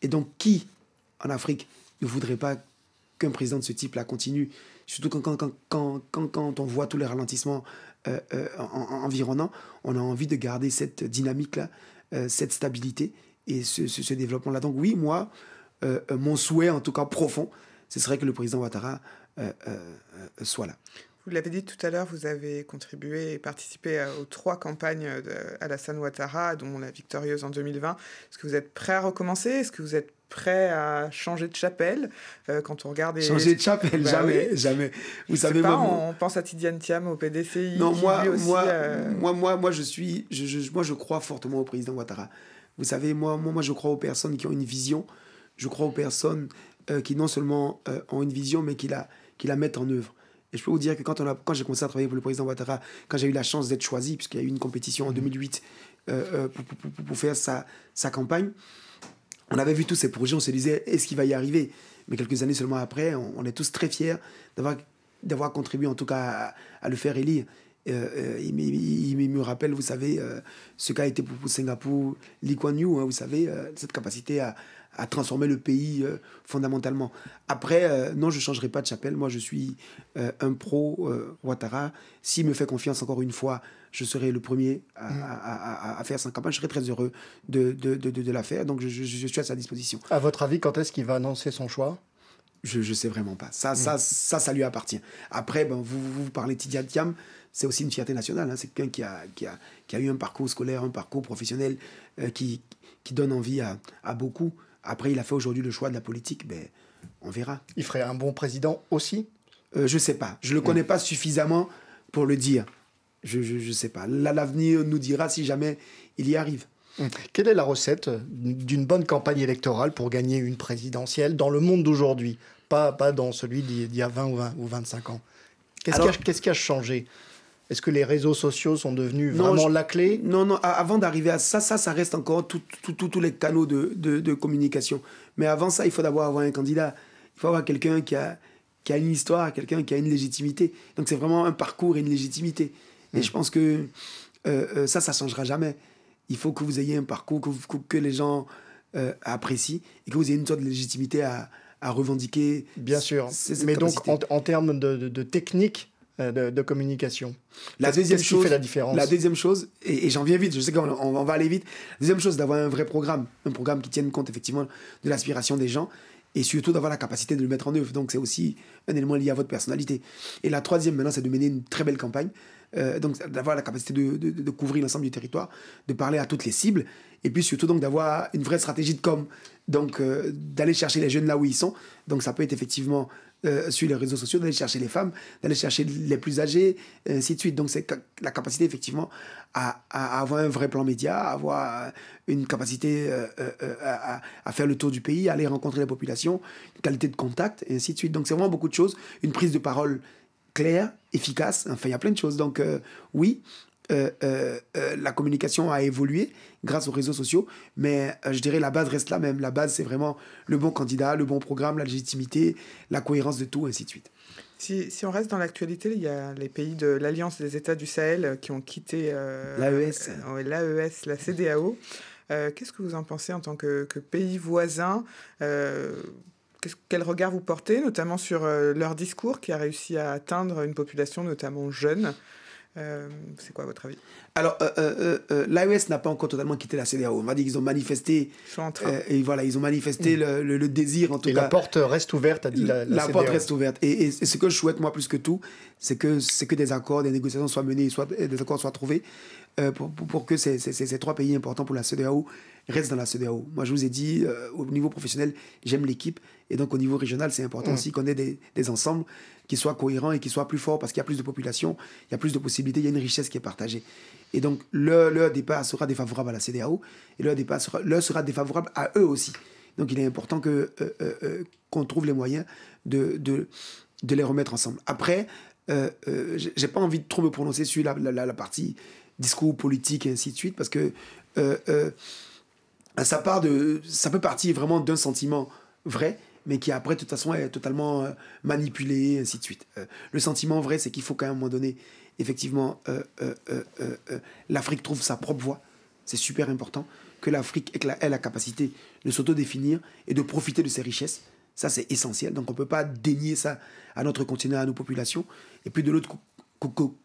Et donc qui, en Afrique, ne voudrait pas qu'un président de ce type-là continue Surtout quand, quand, quand, quand, on voit tous les ralentissements environnants, on a envie de garder cette dynamique-là, cette stabilité et ce développement-là. Donc oui, moi, euh, euh, mon souhait, en tout cas profond, ce serait que le président Ouattara euh, soit là. Vous l'avez dit tout à l'heure, vous avez contribué et participé aux trois campagnes d'Alassane Ouattara, dont la victorieuse en 2020. Est-ce que vous êtes prêt à recommencer Est-ce que vous êtes prêt à changer de chapelle quand on regarde... Les... Changer de chapelle, bah jamais, jamais. Vous savez, pas, on pense à Tidiane Thiam, au PDCI. Non, moi, moi, moi, moi, moi, je suis, moi, je crois fortement au président Ouattara. Vous savez, moi, moi, moi, je crois aux personnes qui ont une vision, je crois aux personnes euh, qui non seulement euh, ont une vision, mais qui la, qui la mettent en œuvre. Et je peux vous dire que quand, quand j'ai commencé à travailler pour le président Ouattara, quand j'ai eu la chance d'être choisi, puisqu'il y a eu une compétition en 2008 mmh. euh, pour, pour, faire sa, sa campagne, on avait vu tous ces projets, on se disait, est-ce qu'il va y arriver Mais quelques années seulement après, on, est tous très fiers d'avoir, d'avoir contribué en tout cas à le faire élire. Euh, il, me rappelle, vous savez, euh, ce qu'a été pour, Singapour Lee Kuan Yew, hein, vous savez, euh, cette capacité à, transformer le pays euh, fondamentalement. Après, non, je ne changerai pas de chapelle. Moi, je suis un pro Ouattara. S'il me fait confiance encore une fois, je serai le premier à, mm. faire sa campagne. Je serai très heureux de, de, de, la faire. Donc, je, suis à sa disposition. À votre avis, quand est-ce qu'il va annoncer son choix je ne sais vraiment pas. Ça, mm. ça, ça, ça lui appartient. Après, ben, vous, vous, parlez Tidiane c'est aussi une fierté nationale. Hein. C'est quelqu'un qui a, qui, a, qui a, eu un parcours scolaire, un parcours professionnel euh, qui, qui, donne envie à, à, beaucoup. Après, il a fait aujourd'hui le choix de la politique. Ben, on verra. Il ferait un bon président aussi euh, Je ne sais pas. Je ne le connais pas suffisamment pour le dire. Je ne sais pas. L'avenir nous dira si jamais il y arrive. Hum. Quelle est la recette d'une bonne campagne électorale pour gagner une présidentielle dans le monde d'aujourd'hui pas, pas dans celui d'il y a 20 ou, ou 25 ans Qu'est-ce qui, a changé est-ce que les réseaux sociaux sont devenus vraiment la clé Non, non, avant d'arriver à ça, ça, ça reste encore tous les canaux de, communication. Mais avant ça, il faut d'abord avoir un candidat. Il faut avoir quelqu'un qui a, qui a une histoire, quelqu'un qui a une légitimité. Donc c'est vraiment un parcours et une légitimité. Et hmm. je pense que euh, euh, ça, ça changera jamais. Il faut que vous ayez un parcours que, que les gens euh, apprécient et que vous ayez une sorte de légitimité à, revendiquer. Bien sûr. Mais donc en, termes de technique, euh, de, communication La deuxième chose fait la différence. La deuxième chose, et, j'en viens vite, je sais qu'on va aller vite. deuxième chose, d'avoir un vrai programme, un programme qui tienne compte effectivement de l'aspiration des gens et surtout d'avoir la capacité de le mettre en œuvre. Donc c'est aussi un élément lié à votre personnalité. Et la troisième maintenant, c'est de mener une très belle campagne. Euh, donc d'avoir la capacité de, couvrir l'ensemble du territoire, de parler à toutes les cibles, et puis surtout donc d'avoir une vraie stratégie de com, donc euh, d'aller chercher les jeunes là où ils sont. Donc ça peut être effectivement euh, sur les réseaux sociaux, d'aller chercher les femmes, d'aller chercher les plus âgés, ainsi de suite. Donc c'est la capacité effectivement à, avoir un vrai plan média, à avoir une capacité euh, euh, à, faire le tour du pays, à aller rencontrer les populations une qualité de contact, et ainsi de suite. Donc c'est vraiment beaucoup de choses, une prise de parole claire, efficace, enfin il y a plein de choses. Donc oui, euh, euh, euh, la communication a évolué grâce aux réseaux sociaux, mais je dirais la base reste la même. La base, c'est vraiment le bon candidat, le bon programme, la légitimité, la cohérence de tout, ainsi de suite. Si, on reste dans l'actualité, il y a les pays de l'Alliance des États du Sahel qui ont quitté l'AES. la e e CDAO. Qu'est-ce que vous en pensez en tant que, pays voisin quel regard vous portez, notamment sur leur discours qui a réussi à atteindre une population notamment jeune euh, c'est quoi votre avis Alors, euh, euh, euh l'AES n'a pas encore totalement quitté la CDAO. On va dire qu'ils ont manifesté. et voilà, ils ont manifesté mm. le, désir, en tout et La porte reste ouverte, a dit la, porte reste ouverte. Et, ce que je souhaite, moi, plus que tout, c'est que, que des accords, des négociations soient menées, soit, des accords soient trouvés. Euh, pour, que ces, ces, trois pays importants pour la CDAO restent dans la CDAO. Moi, je vous ai dit, euh, au niveau professionnel, j'aime l'équipe. Et donc, au niveau régional, c'est important mm. aussi qu'on ait des, ensembles qui soient cohérents et qui soient plus forts parce qu'il y a plus de population, il y a plus de possibilités, il y a une richesse qui est partagée. Et donc, leur, départ sera défavorable à la CDAO, et leur départ sera, sera défavorable à eux aussi. Donc, il est important euh, qu'on trouve les moyens de, de, les remettre ensemble. Après, j'ai pas envie de trop me prononcer sur la, la partie discours politiques et ainsi de suite, parce que euh, euh, ça, part de, ça peut partir vraiment d'un sentiment vrai, mais qui après, de toute façon, est totalement euh, manipulé, et ainsi de suite. le sentiment vrai, c'est qu'il faut qu'à un moment donné, effectivement, l'Afrique trouve sa propre voie. C'est super important que l'Afrique ait la capacité de s'autodéfinir et de profiter de ses richesses. Ça, c'est essentiel. Donc, on ne peut pas dénier ça à notre continent, à nos populations. Et puis, de l'autre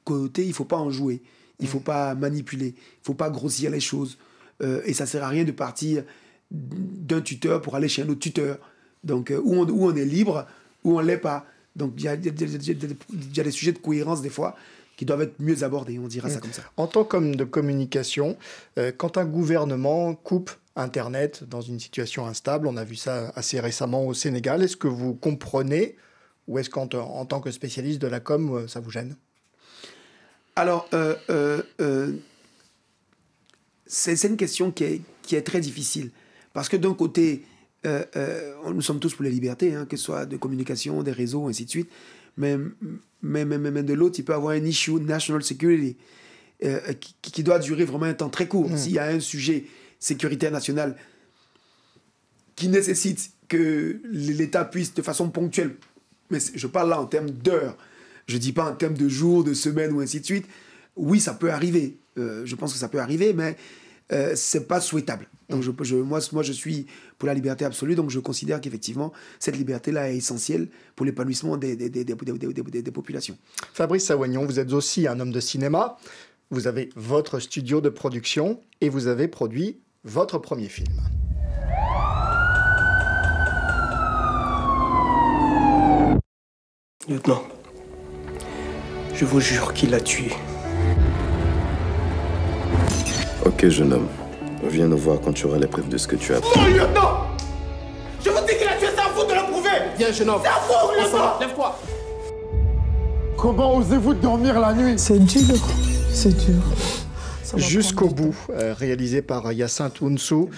côté, il ne faut pas en jouer. Il ne faut mm. pas manipuler, il ne faut pas grossir les choses. Euh, et ça sert à rien de partir d'un tuteur pour aller chez un autre tuteur. Donc, euh, où, on, où, on, est libre, où on ne l'est pas. Donc, il y, a des sujets de cohérence des fois qui doivent être mieux abordés, on dira ça mm. comme ça. En tant qu'homme de communication, euh, quand un gouvernement coupe Internet dans une situation instable, on a vu ça assez récemment au Sénégal, est-ce que vous comprenez ou est-ce qu'en en tant que spécialiste de la com, ça vous gêne alors, euh, euh, euh, c'est une question qui est, très difficile. Parce que d'un côté, nous sommes tous pour les libertés, hein, que ce soit de communication, des réseaux, ainsi de suite. Mais, mais, de l'autre, il peut avoir un issue national security qui, doit durer vraiment un temps très court. Mm. S'il y a un sujet sécuritaire nationale qui nécessite que l'État puisse de façon ponctuelle, mais je parle là en termes d'heures, je dis pas un thème de jour, de semaine ou ainsi de suite. Oui, ça peut arriver. Euh, je pense que ça peut arriver, mais ce euh, c'est pas souhaitable. Donc mm. moi, je suis pour la liberté absolue, donc je considère qu'effectivement, cette liberté-là est essentielle pour l'épanouissement des, populations. Fabrice Savoignon, vous êtes aussi un homme de cinéma. Vous avez votre studio de production et vous avez produit votre premier film. Lieutenant, je vous jure qu'il l'a tué. Ok, jeune homme. Viens nous voir quand tu auras les preuves de ce que tu as Non, Mon lieutenant Je vous dis qu'il a tué, c'est à vous de le prouver Viens, jeune homme C'est à vous, Lève-toi Comment osez-vous dormir la nuit C'est dur, c'est dur. Jusqu'au bout, euh, réalisé par Yacinthe Tounsou,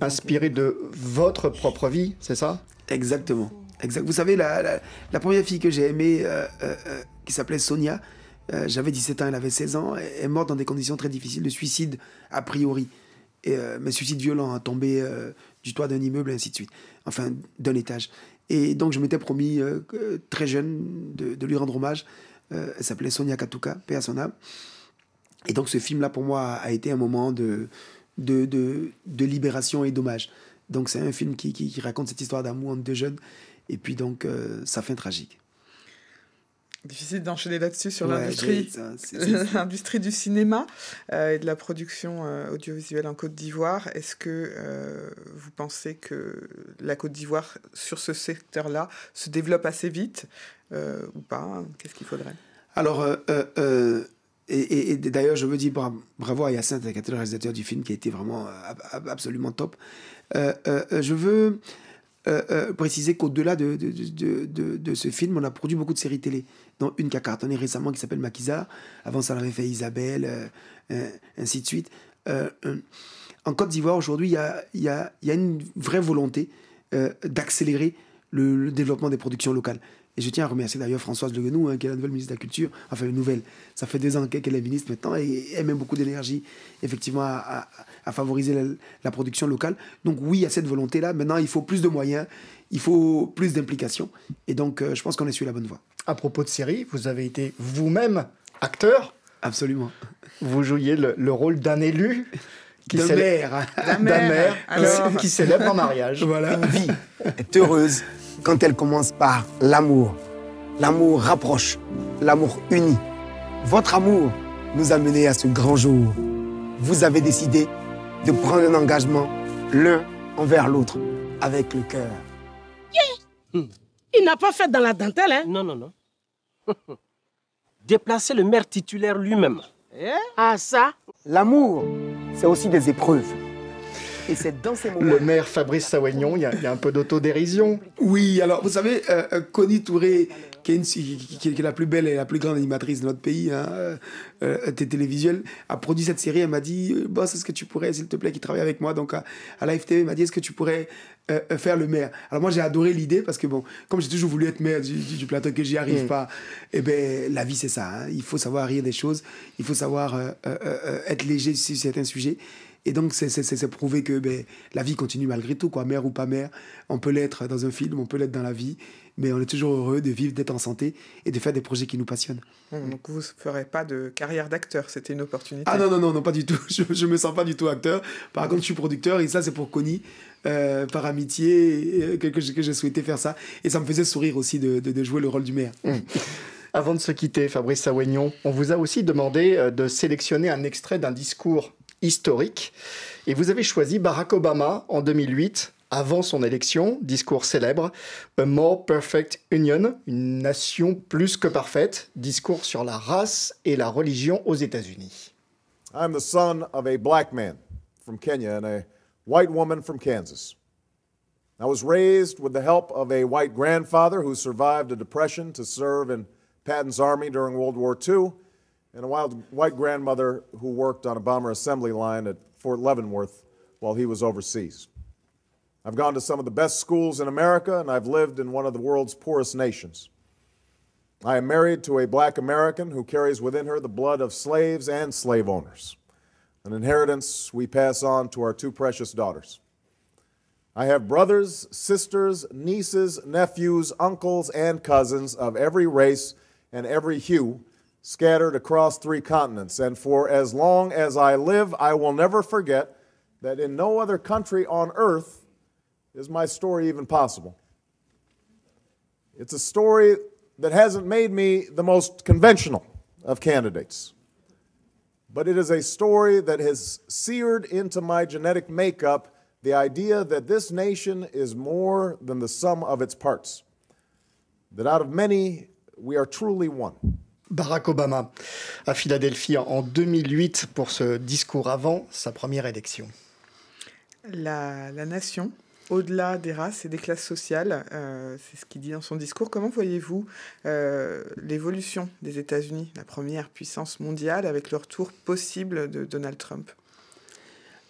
inspiré de votre propre vie, c'est ça Exactement. Exact. Vous savez, la, la, première fille que j'ai aimée, euh, euh, euh, qui s'appelait Sonia, j'avais 17 ans, elle avait 16 ans, elle est morte dans des conditions très difficiles de suicide, a priori. Et, mais suicide violent, hein, tombé du toit d'un immeuble, et ainsi de suite. Enfin, d'un étage. Et donc, je m'étais promis, très jeune, de, lui rendre hommage. elle s'appelait Sonia Katuka, paix à son âme. Et donc, ce film-là, pour moi, a été un moment de, de, de libération et d'hommage. Donc, c'est un film qui, qui raconte cette histoire d'amour entre deux jeunes. Et puis donc, ça euh, fin tragique. Difficile d'enchaîner là-dessus sur [laughs] l'industrie, du cinéma euh, et de la production euh, audiovisuelle en Côte d'Ivoire. Est-ce que vous pensez que la Côte d'Ivoire, sur ce secteur-là, se développe assez vite ou pas hein Qu'est-ce qu'il faudrait Alors, et, d'ailleurs, je me dis bravo à Yacinthe, le réalisateur du film, qui a été vraiment absolument top. je veux euh, euh, préciser qu'au-delà de, de, ce film, on a produit beaucoup de séries télé, dont une qui a cartonné récemment qui s'appelle Maquisard Avant ça, l'avait fait Isabelle, euh, ainsi de suite. en Côte d'Ivoire, aujourd'hui, il y a, une vraie volonté d'accélérer le, développement des productions locales. Et je tiens à remercier d'ailleurs Françoise Le Guenou, hein, qui est la nouvelle ministre de la Culture, enfin une nouvelle, ça fait deux ans qu'elle est ministre maintenant, et elle met beaucoup d'énergie effectivement à, favoriser la, production locale. Donc oui, il y a cette volonté-là. Maintenant, il faut plus de moyens, il faut plus d'implication. Et donc, euh, je pense qu'on est sur la bonne voie. À propos de série, vous avez été vous-même acteur Absolument. Vous jouiez le, rôle d'un élu qui d'un maire, qui, qui célèbre un mariage. Voilà. Une vie est heureuse quand elle commence par l'amour. L'amour rapproche, l'amour unit. Votre amour nous a menés à ce grand jour. Vous avez décidé de prendre un engagement l'un envers l'autre avec le cœur. Il n'a pas fait dans la dentelle, hein Non, non, non. [laughs] Déplacer le maire titulaire lui-même. Ah ça L'amour, c'est aussi des épreuves. Et c'est dans ces moments. Le maire Fabrice Sawagnon, il y, a un peu d'autodérision. Oui, alors vous savez, euh, euh, Connie Touré, qui est, la plus belle et la plus grande animatrice de notre pays, hein, euh, euh télévisuelle, a produit cette série. Elle m'a dit Boss, c'est ce que tu pourrais, s'il te plaît, qui travaille avec moi donc à, la FTV, elle m'a dit Est-ce que tu pourrais faire le maire Alors moi, j'ai adoré l'idée parce que, bon, comme j'ai toujours voulu être maire du, plateau, que j'y arrive mm. pas, et eh ben la vie, c'est ça. Hein. il faut savoir rire des choses, il faut savoir être léger sur certains sujets. Et donc, c'est prouvé que ben, la vie continue malgré tout, quoi. Mère ou pas mère, on peut l'être dans un film, on peut l'être dans la vie, mais on est toujours heureux de vivre, d'être en santé et de faire des projets qui nous passionnent. Ah, donc, vous ne ferez pas de carrière d'acteur, c'était une opportunité. Ah non, non, non, non, pas du tout. [laughs] Je ne me sens pas du tout acteur. Par contre, je suis producteur et ça, c'est pour Connie. Euh, par amitié, euh, que, j'ai souhaité faire ça. Et ça me faisait sourire aussi de, jouer le rôle du maire. Mmh. Avant de se quitter, Fabrice Sawagnon, on vous a aussi demandé euh, de sélectionner un extrait d'un discours historique. Et vous avez choisi Barack Obama en 2008 avant son élection, discours célèbre, A More Perfect Union, une nation plus que parfaite, discours sur la race et la religion aux États-Unis. I'm the son of a black man from Kenya and a white woman from Kansas. I was raised with the help of a white grandfather who survived a depression to serve in Patton's army during World War II and a wild white grandmother who worked on a bomber assembly line at Fort Leavenworth while he was overseas. I've gone to some of the best schools in America, and I've lived in one of the world's poorest nations. I am married to a black American who carries within her the blood of slaves and slave owners, an inheritance we pass on to our two precious daughters. I have brothers, sisters, nieces, nephews, uncles, and cousins of every race and every hue scattered across three continents. And for as long as I live, I will never forget that in no other country on earth is my story even possible. It's a story that hasn't made me the most conventional of candidates, but it is a story that has seared into my genetic makeup the idea that this nation is more than the sum of its parts, that out of many, we are truly one. Barack Obama à Philadelphie en 2008 pour ce discours avant sa première élection. La, nation, au-delà des races et des classes sociales, euh, c'est ce qu'il dit dans son discours. Comment voyez-vous euh, l'évolution des États-Unis, la première puissance mondiale, avec le retour possible de Donald Trump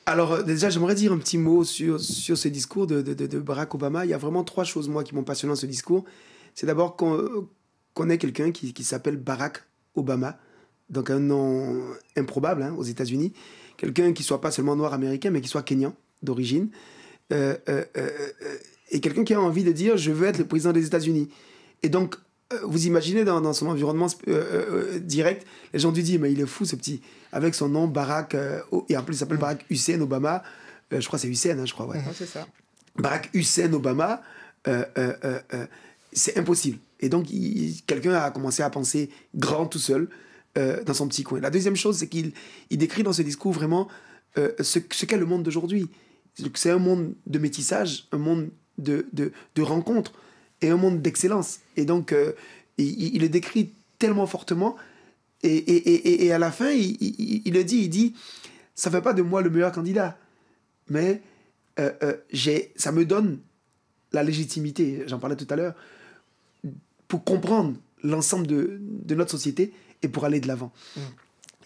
alors euh, déjà, j'aimerais dire un petit mot sur, sur ce discours de, de, Barack Obama. Il y a vraiment trois choses, moi, qui m'ont passionné dans ce discours. C'est d'abord connaît quelqu'un qui, s'appelle Barack Obama, donc un nom improbable hein, aux États-Unis, quelqu'un qui soit pas seulement noir américain, mais qui soit kényan d'origine, euh, euh, euh, et quelqu'un qui a envie de dire je veux être le président des États-Unis. Et donc, vous imaginez dans, son environnement direct, les gens lui disent mais il est fou ce petit, avec son nom Barack, et en plus il s'appelle Barack Hussein Obama, je crois que c'est Hussein, hein, je crois, ouais. Mhm, ça. Barack Hussein Obama, c'est impossible. Et donc, quelqu'un a commencé à penser grand tout seul euh, dans son petit coin. La deuxième chose, c'est qu'il décrit dans ce discours vraiment euh, ce, qu'est le monde d'aujourd'hui. C'est un monde de métissage, un monde de, de, rencontres et un monde d'excellence. Et donc, euh, il, le décrit tellement fortement. Et, à la fin, il, il, le dit, il dit, ça fait pas de moi le meilleur candidat, mais ça me donne la légitimité, j'en parlais tout à l'heure, pour comprendre l'ensemble de, notre société et pour aller de l'avant. Mm.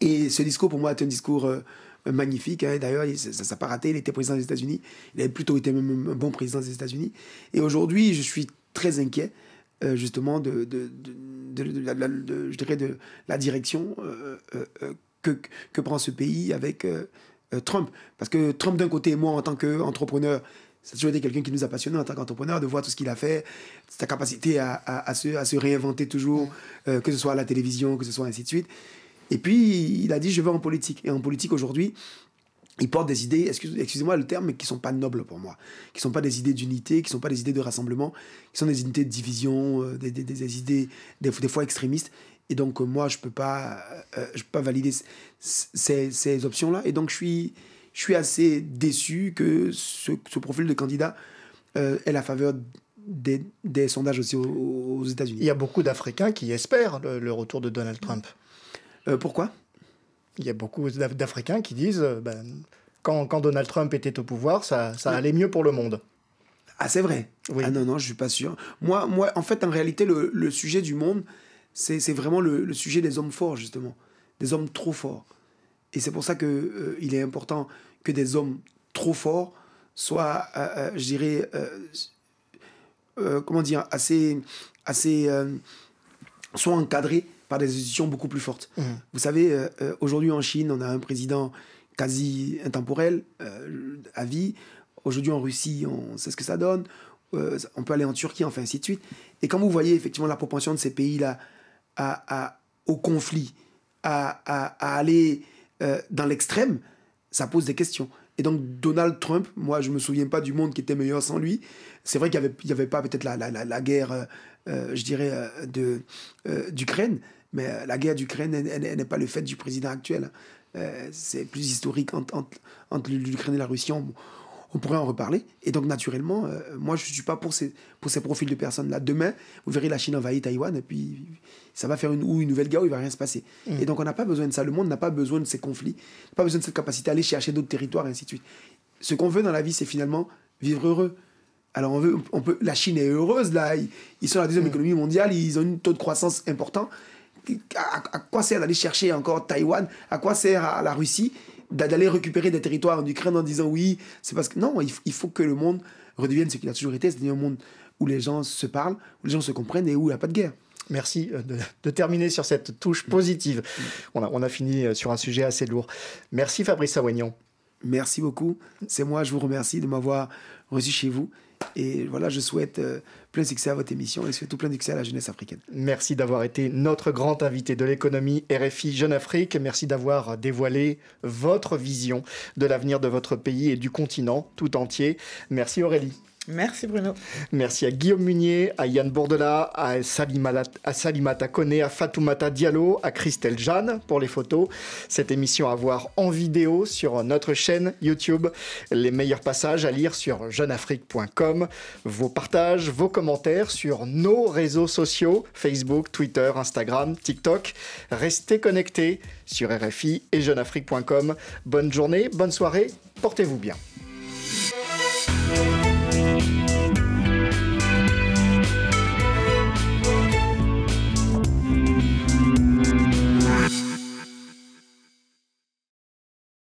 Et ce discours, pour moi, est un discours euh, magnifique. Hein. D'ailleurs, ça ne pas raté. Il était président des États-Unis. Il avait plutôt été même un bon président des États-Unis. Et aujourd'hui, je suis très inquiet, euh, justement, de, de, la, je dirais de la direction euh, que, que, prend ce pays avec Trump. Parce que Trump, d'un côté, et moi, en tant qu'entrepreneur, ça a toujours été quelqu'un qui nous a passionnés en tant qu'entrepreneur, de voir tout ce qu'il a fait, sa capacité à, à, à, se, à se, réinventer toujours, euh, que ce soit à la télévision, que ce soit ainsi de suite. Et puis, il a dit, je vais en politique. Et en politique, aujourd'hui, il porte des idées, excusez-moi le terme, mais qui ne sont pas nobles pour moi, qui ne sont pas des idées d'unité, qui ne sont pas des idées de rassemblement, qui sont des idées de division, euh, des, des, des, idées des, des, fois extrémistes. Et donc, moi, je ne peux, pas, euh, je peux pas valider ces, ces options-là. Et donc, je suis je suis assez déçu que ce, profil de candidat euh, ait la faveur des, sondages aussi aux, États-Unis. Il y a beaucoup d'Africains qui espèrent le, retour de Donald Trump. Euh, pourquoi Il y a beaucoup d'Africains qui disent euh, ben, quand, Donald Trump était au pouvoir, ça, allait mieux pour le monde. Ah, c'est vrai oui. Ah non, non, je suis pas sûr. Moi, moi en fait, en réalité, le, sujet du monde, c'est vraiment le, sujet des hommes forts, justement. Des hommes trop forts. Et c'est pour ça qu'il euh, il est important que des hommes trop forts soient, euh, euh, je dirais, euh, comment dire, assez, assez, soient encadrés par des institutions beaucoup plus fortes. Mmh. Vous savez, aujourd'hui en Chine, on a un président quasi intemporel, à vie. Aujourd'hui en Russie, on sait ce que ça donne. on peut aller en Turquie, enfin, ainsi de suite. Et quand vous voyez effectivement la propension de ces pays-là au conflit, à, aller dans l'extrême, ça pose des questions. Et donc Donald Trump, moi je me souviens pas du monde qui était meilleur sans lui. C'est vrai qu'il n'y avait, il y avait pas peut-être la, la, la, la guerre, euh, euh, je dirais, euh, de, d'Ukraine, mais la guerre d'Ukraine elle, n'est pas le fait du président actuel. c'est plus historique entre, entre, l'Ukraine et la Russie on pourrait en reparler. Et donc, naturellement, euh, moi, je ne suis pas pour ces, pour ces profils de personnes-là. Demain, vous verrez, la Chine envahir Taïwan, et puis ça va faire une, ou une nouvelle guerre où il ne va rien se passer. Mm. Et donc, on n'a pas besoin de ça. Le monde n'a pas besoin de ces conflits, pas besoin de cette capacité à aller chercher d'autres territoires, et ainsi de suite. Ce qu'on veut dans la vie, c'est finalement vivre heureux. Alors, on veut, la Chine est heureuse, là. Ils, sont la deuxième mm. économie mondiale, ils ont un taux de croissance important. À, quoi sert d'aller chercher encore Taïwan À quoi sert à la Russie d'aller récupérer des territoires en Ukraine en disant oui, c'est parce que non, il, faut que le monde redevienne ce qu'il a toujours été, c'est-à-dire un monde où les gens se parlent, où les gens se comprennent et où il n'y a pas de guerre. Merci euh, de, terminer sur cette touche positive. Mm. On a, on a fini euh, sur un sujet assez lourd. Merci Fabrice Savoignon. Merci beaucoup. C'est moi, je vous remercie de m'avoir reçu chez vous. Et voilà, je souhaite euh, Plein succès à votre émission et surtout plein succès à la jeunesse africaine. Merci d'avoir été notre grand invité de l'économie RFI Jeune Afrique. Merci d'avoir dévoilé votre vision de l'avenir de votre pays et du continent tout entier. Merci Aurélie. Merci Bruno. Merci à Guillaume Munier, à Yann Bourdela, à Salimata, à Kone, à Fatoumata Diallo, à Christelle Jeanne pour les photos. Cette émission à voir en vidéo sur notre chaîne YouTube. Les meilleurs passages à lire sur jeuneafrique.com. Vos partages, vos commentaires sur nos réseaux sociaux Facebook, Twitter, Instagram, TikTok. Restez connectés sur RFI et jeuneafrique.com. Bonne journée, bonne soirée, portez-vous bien.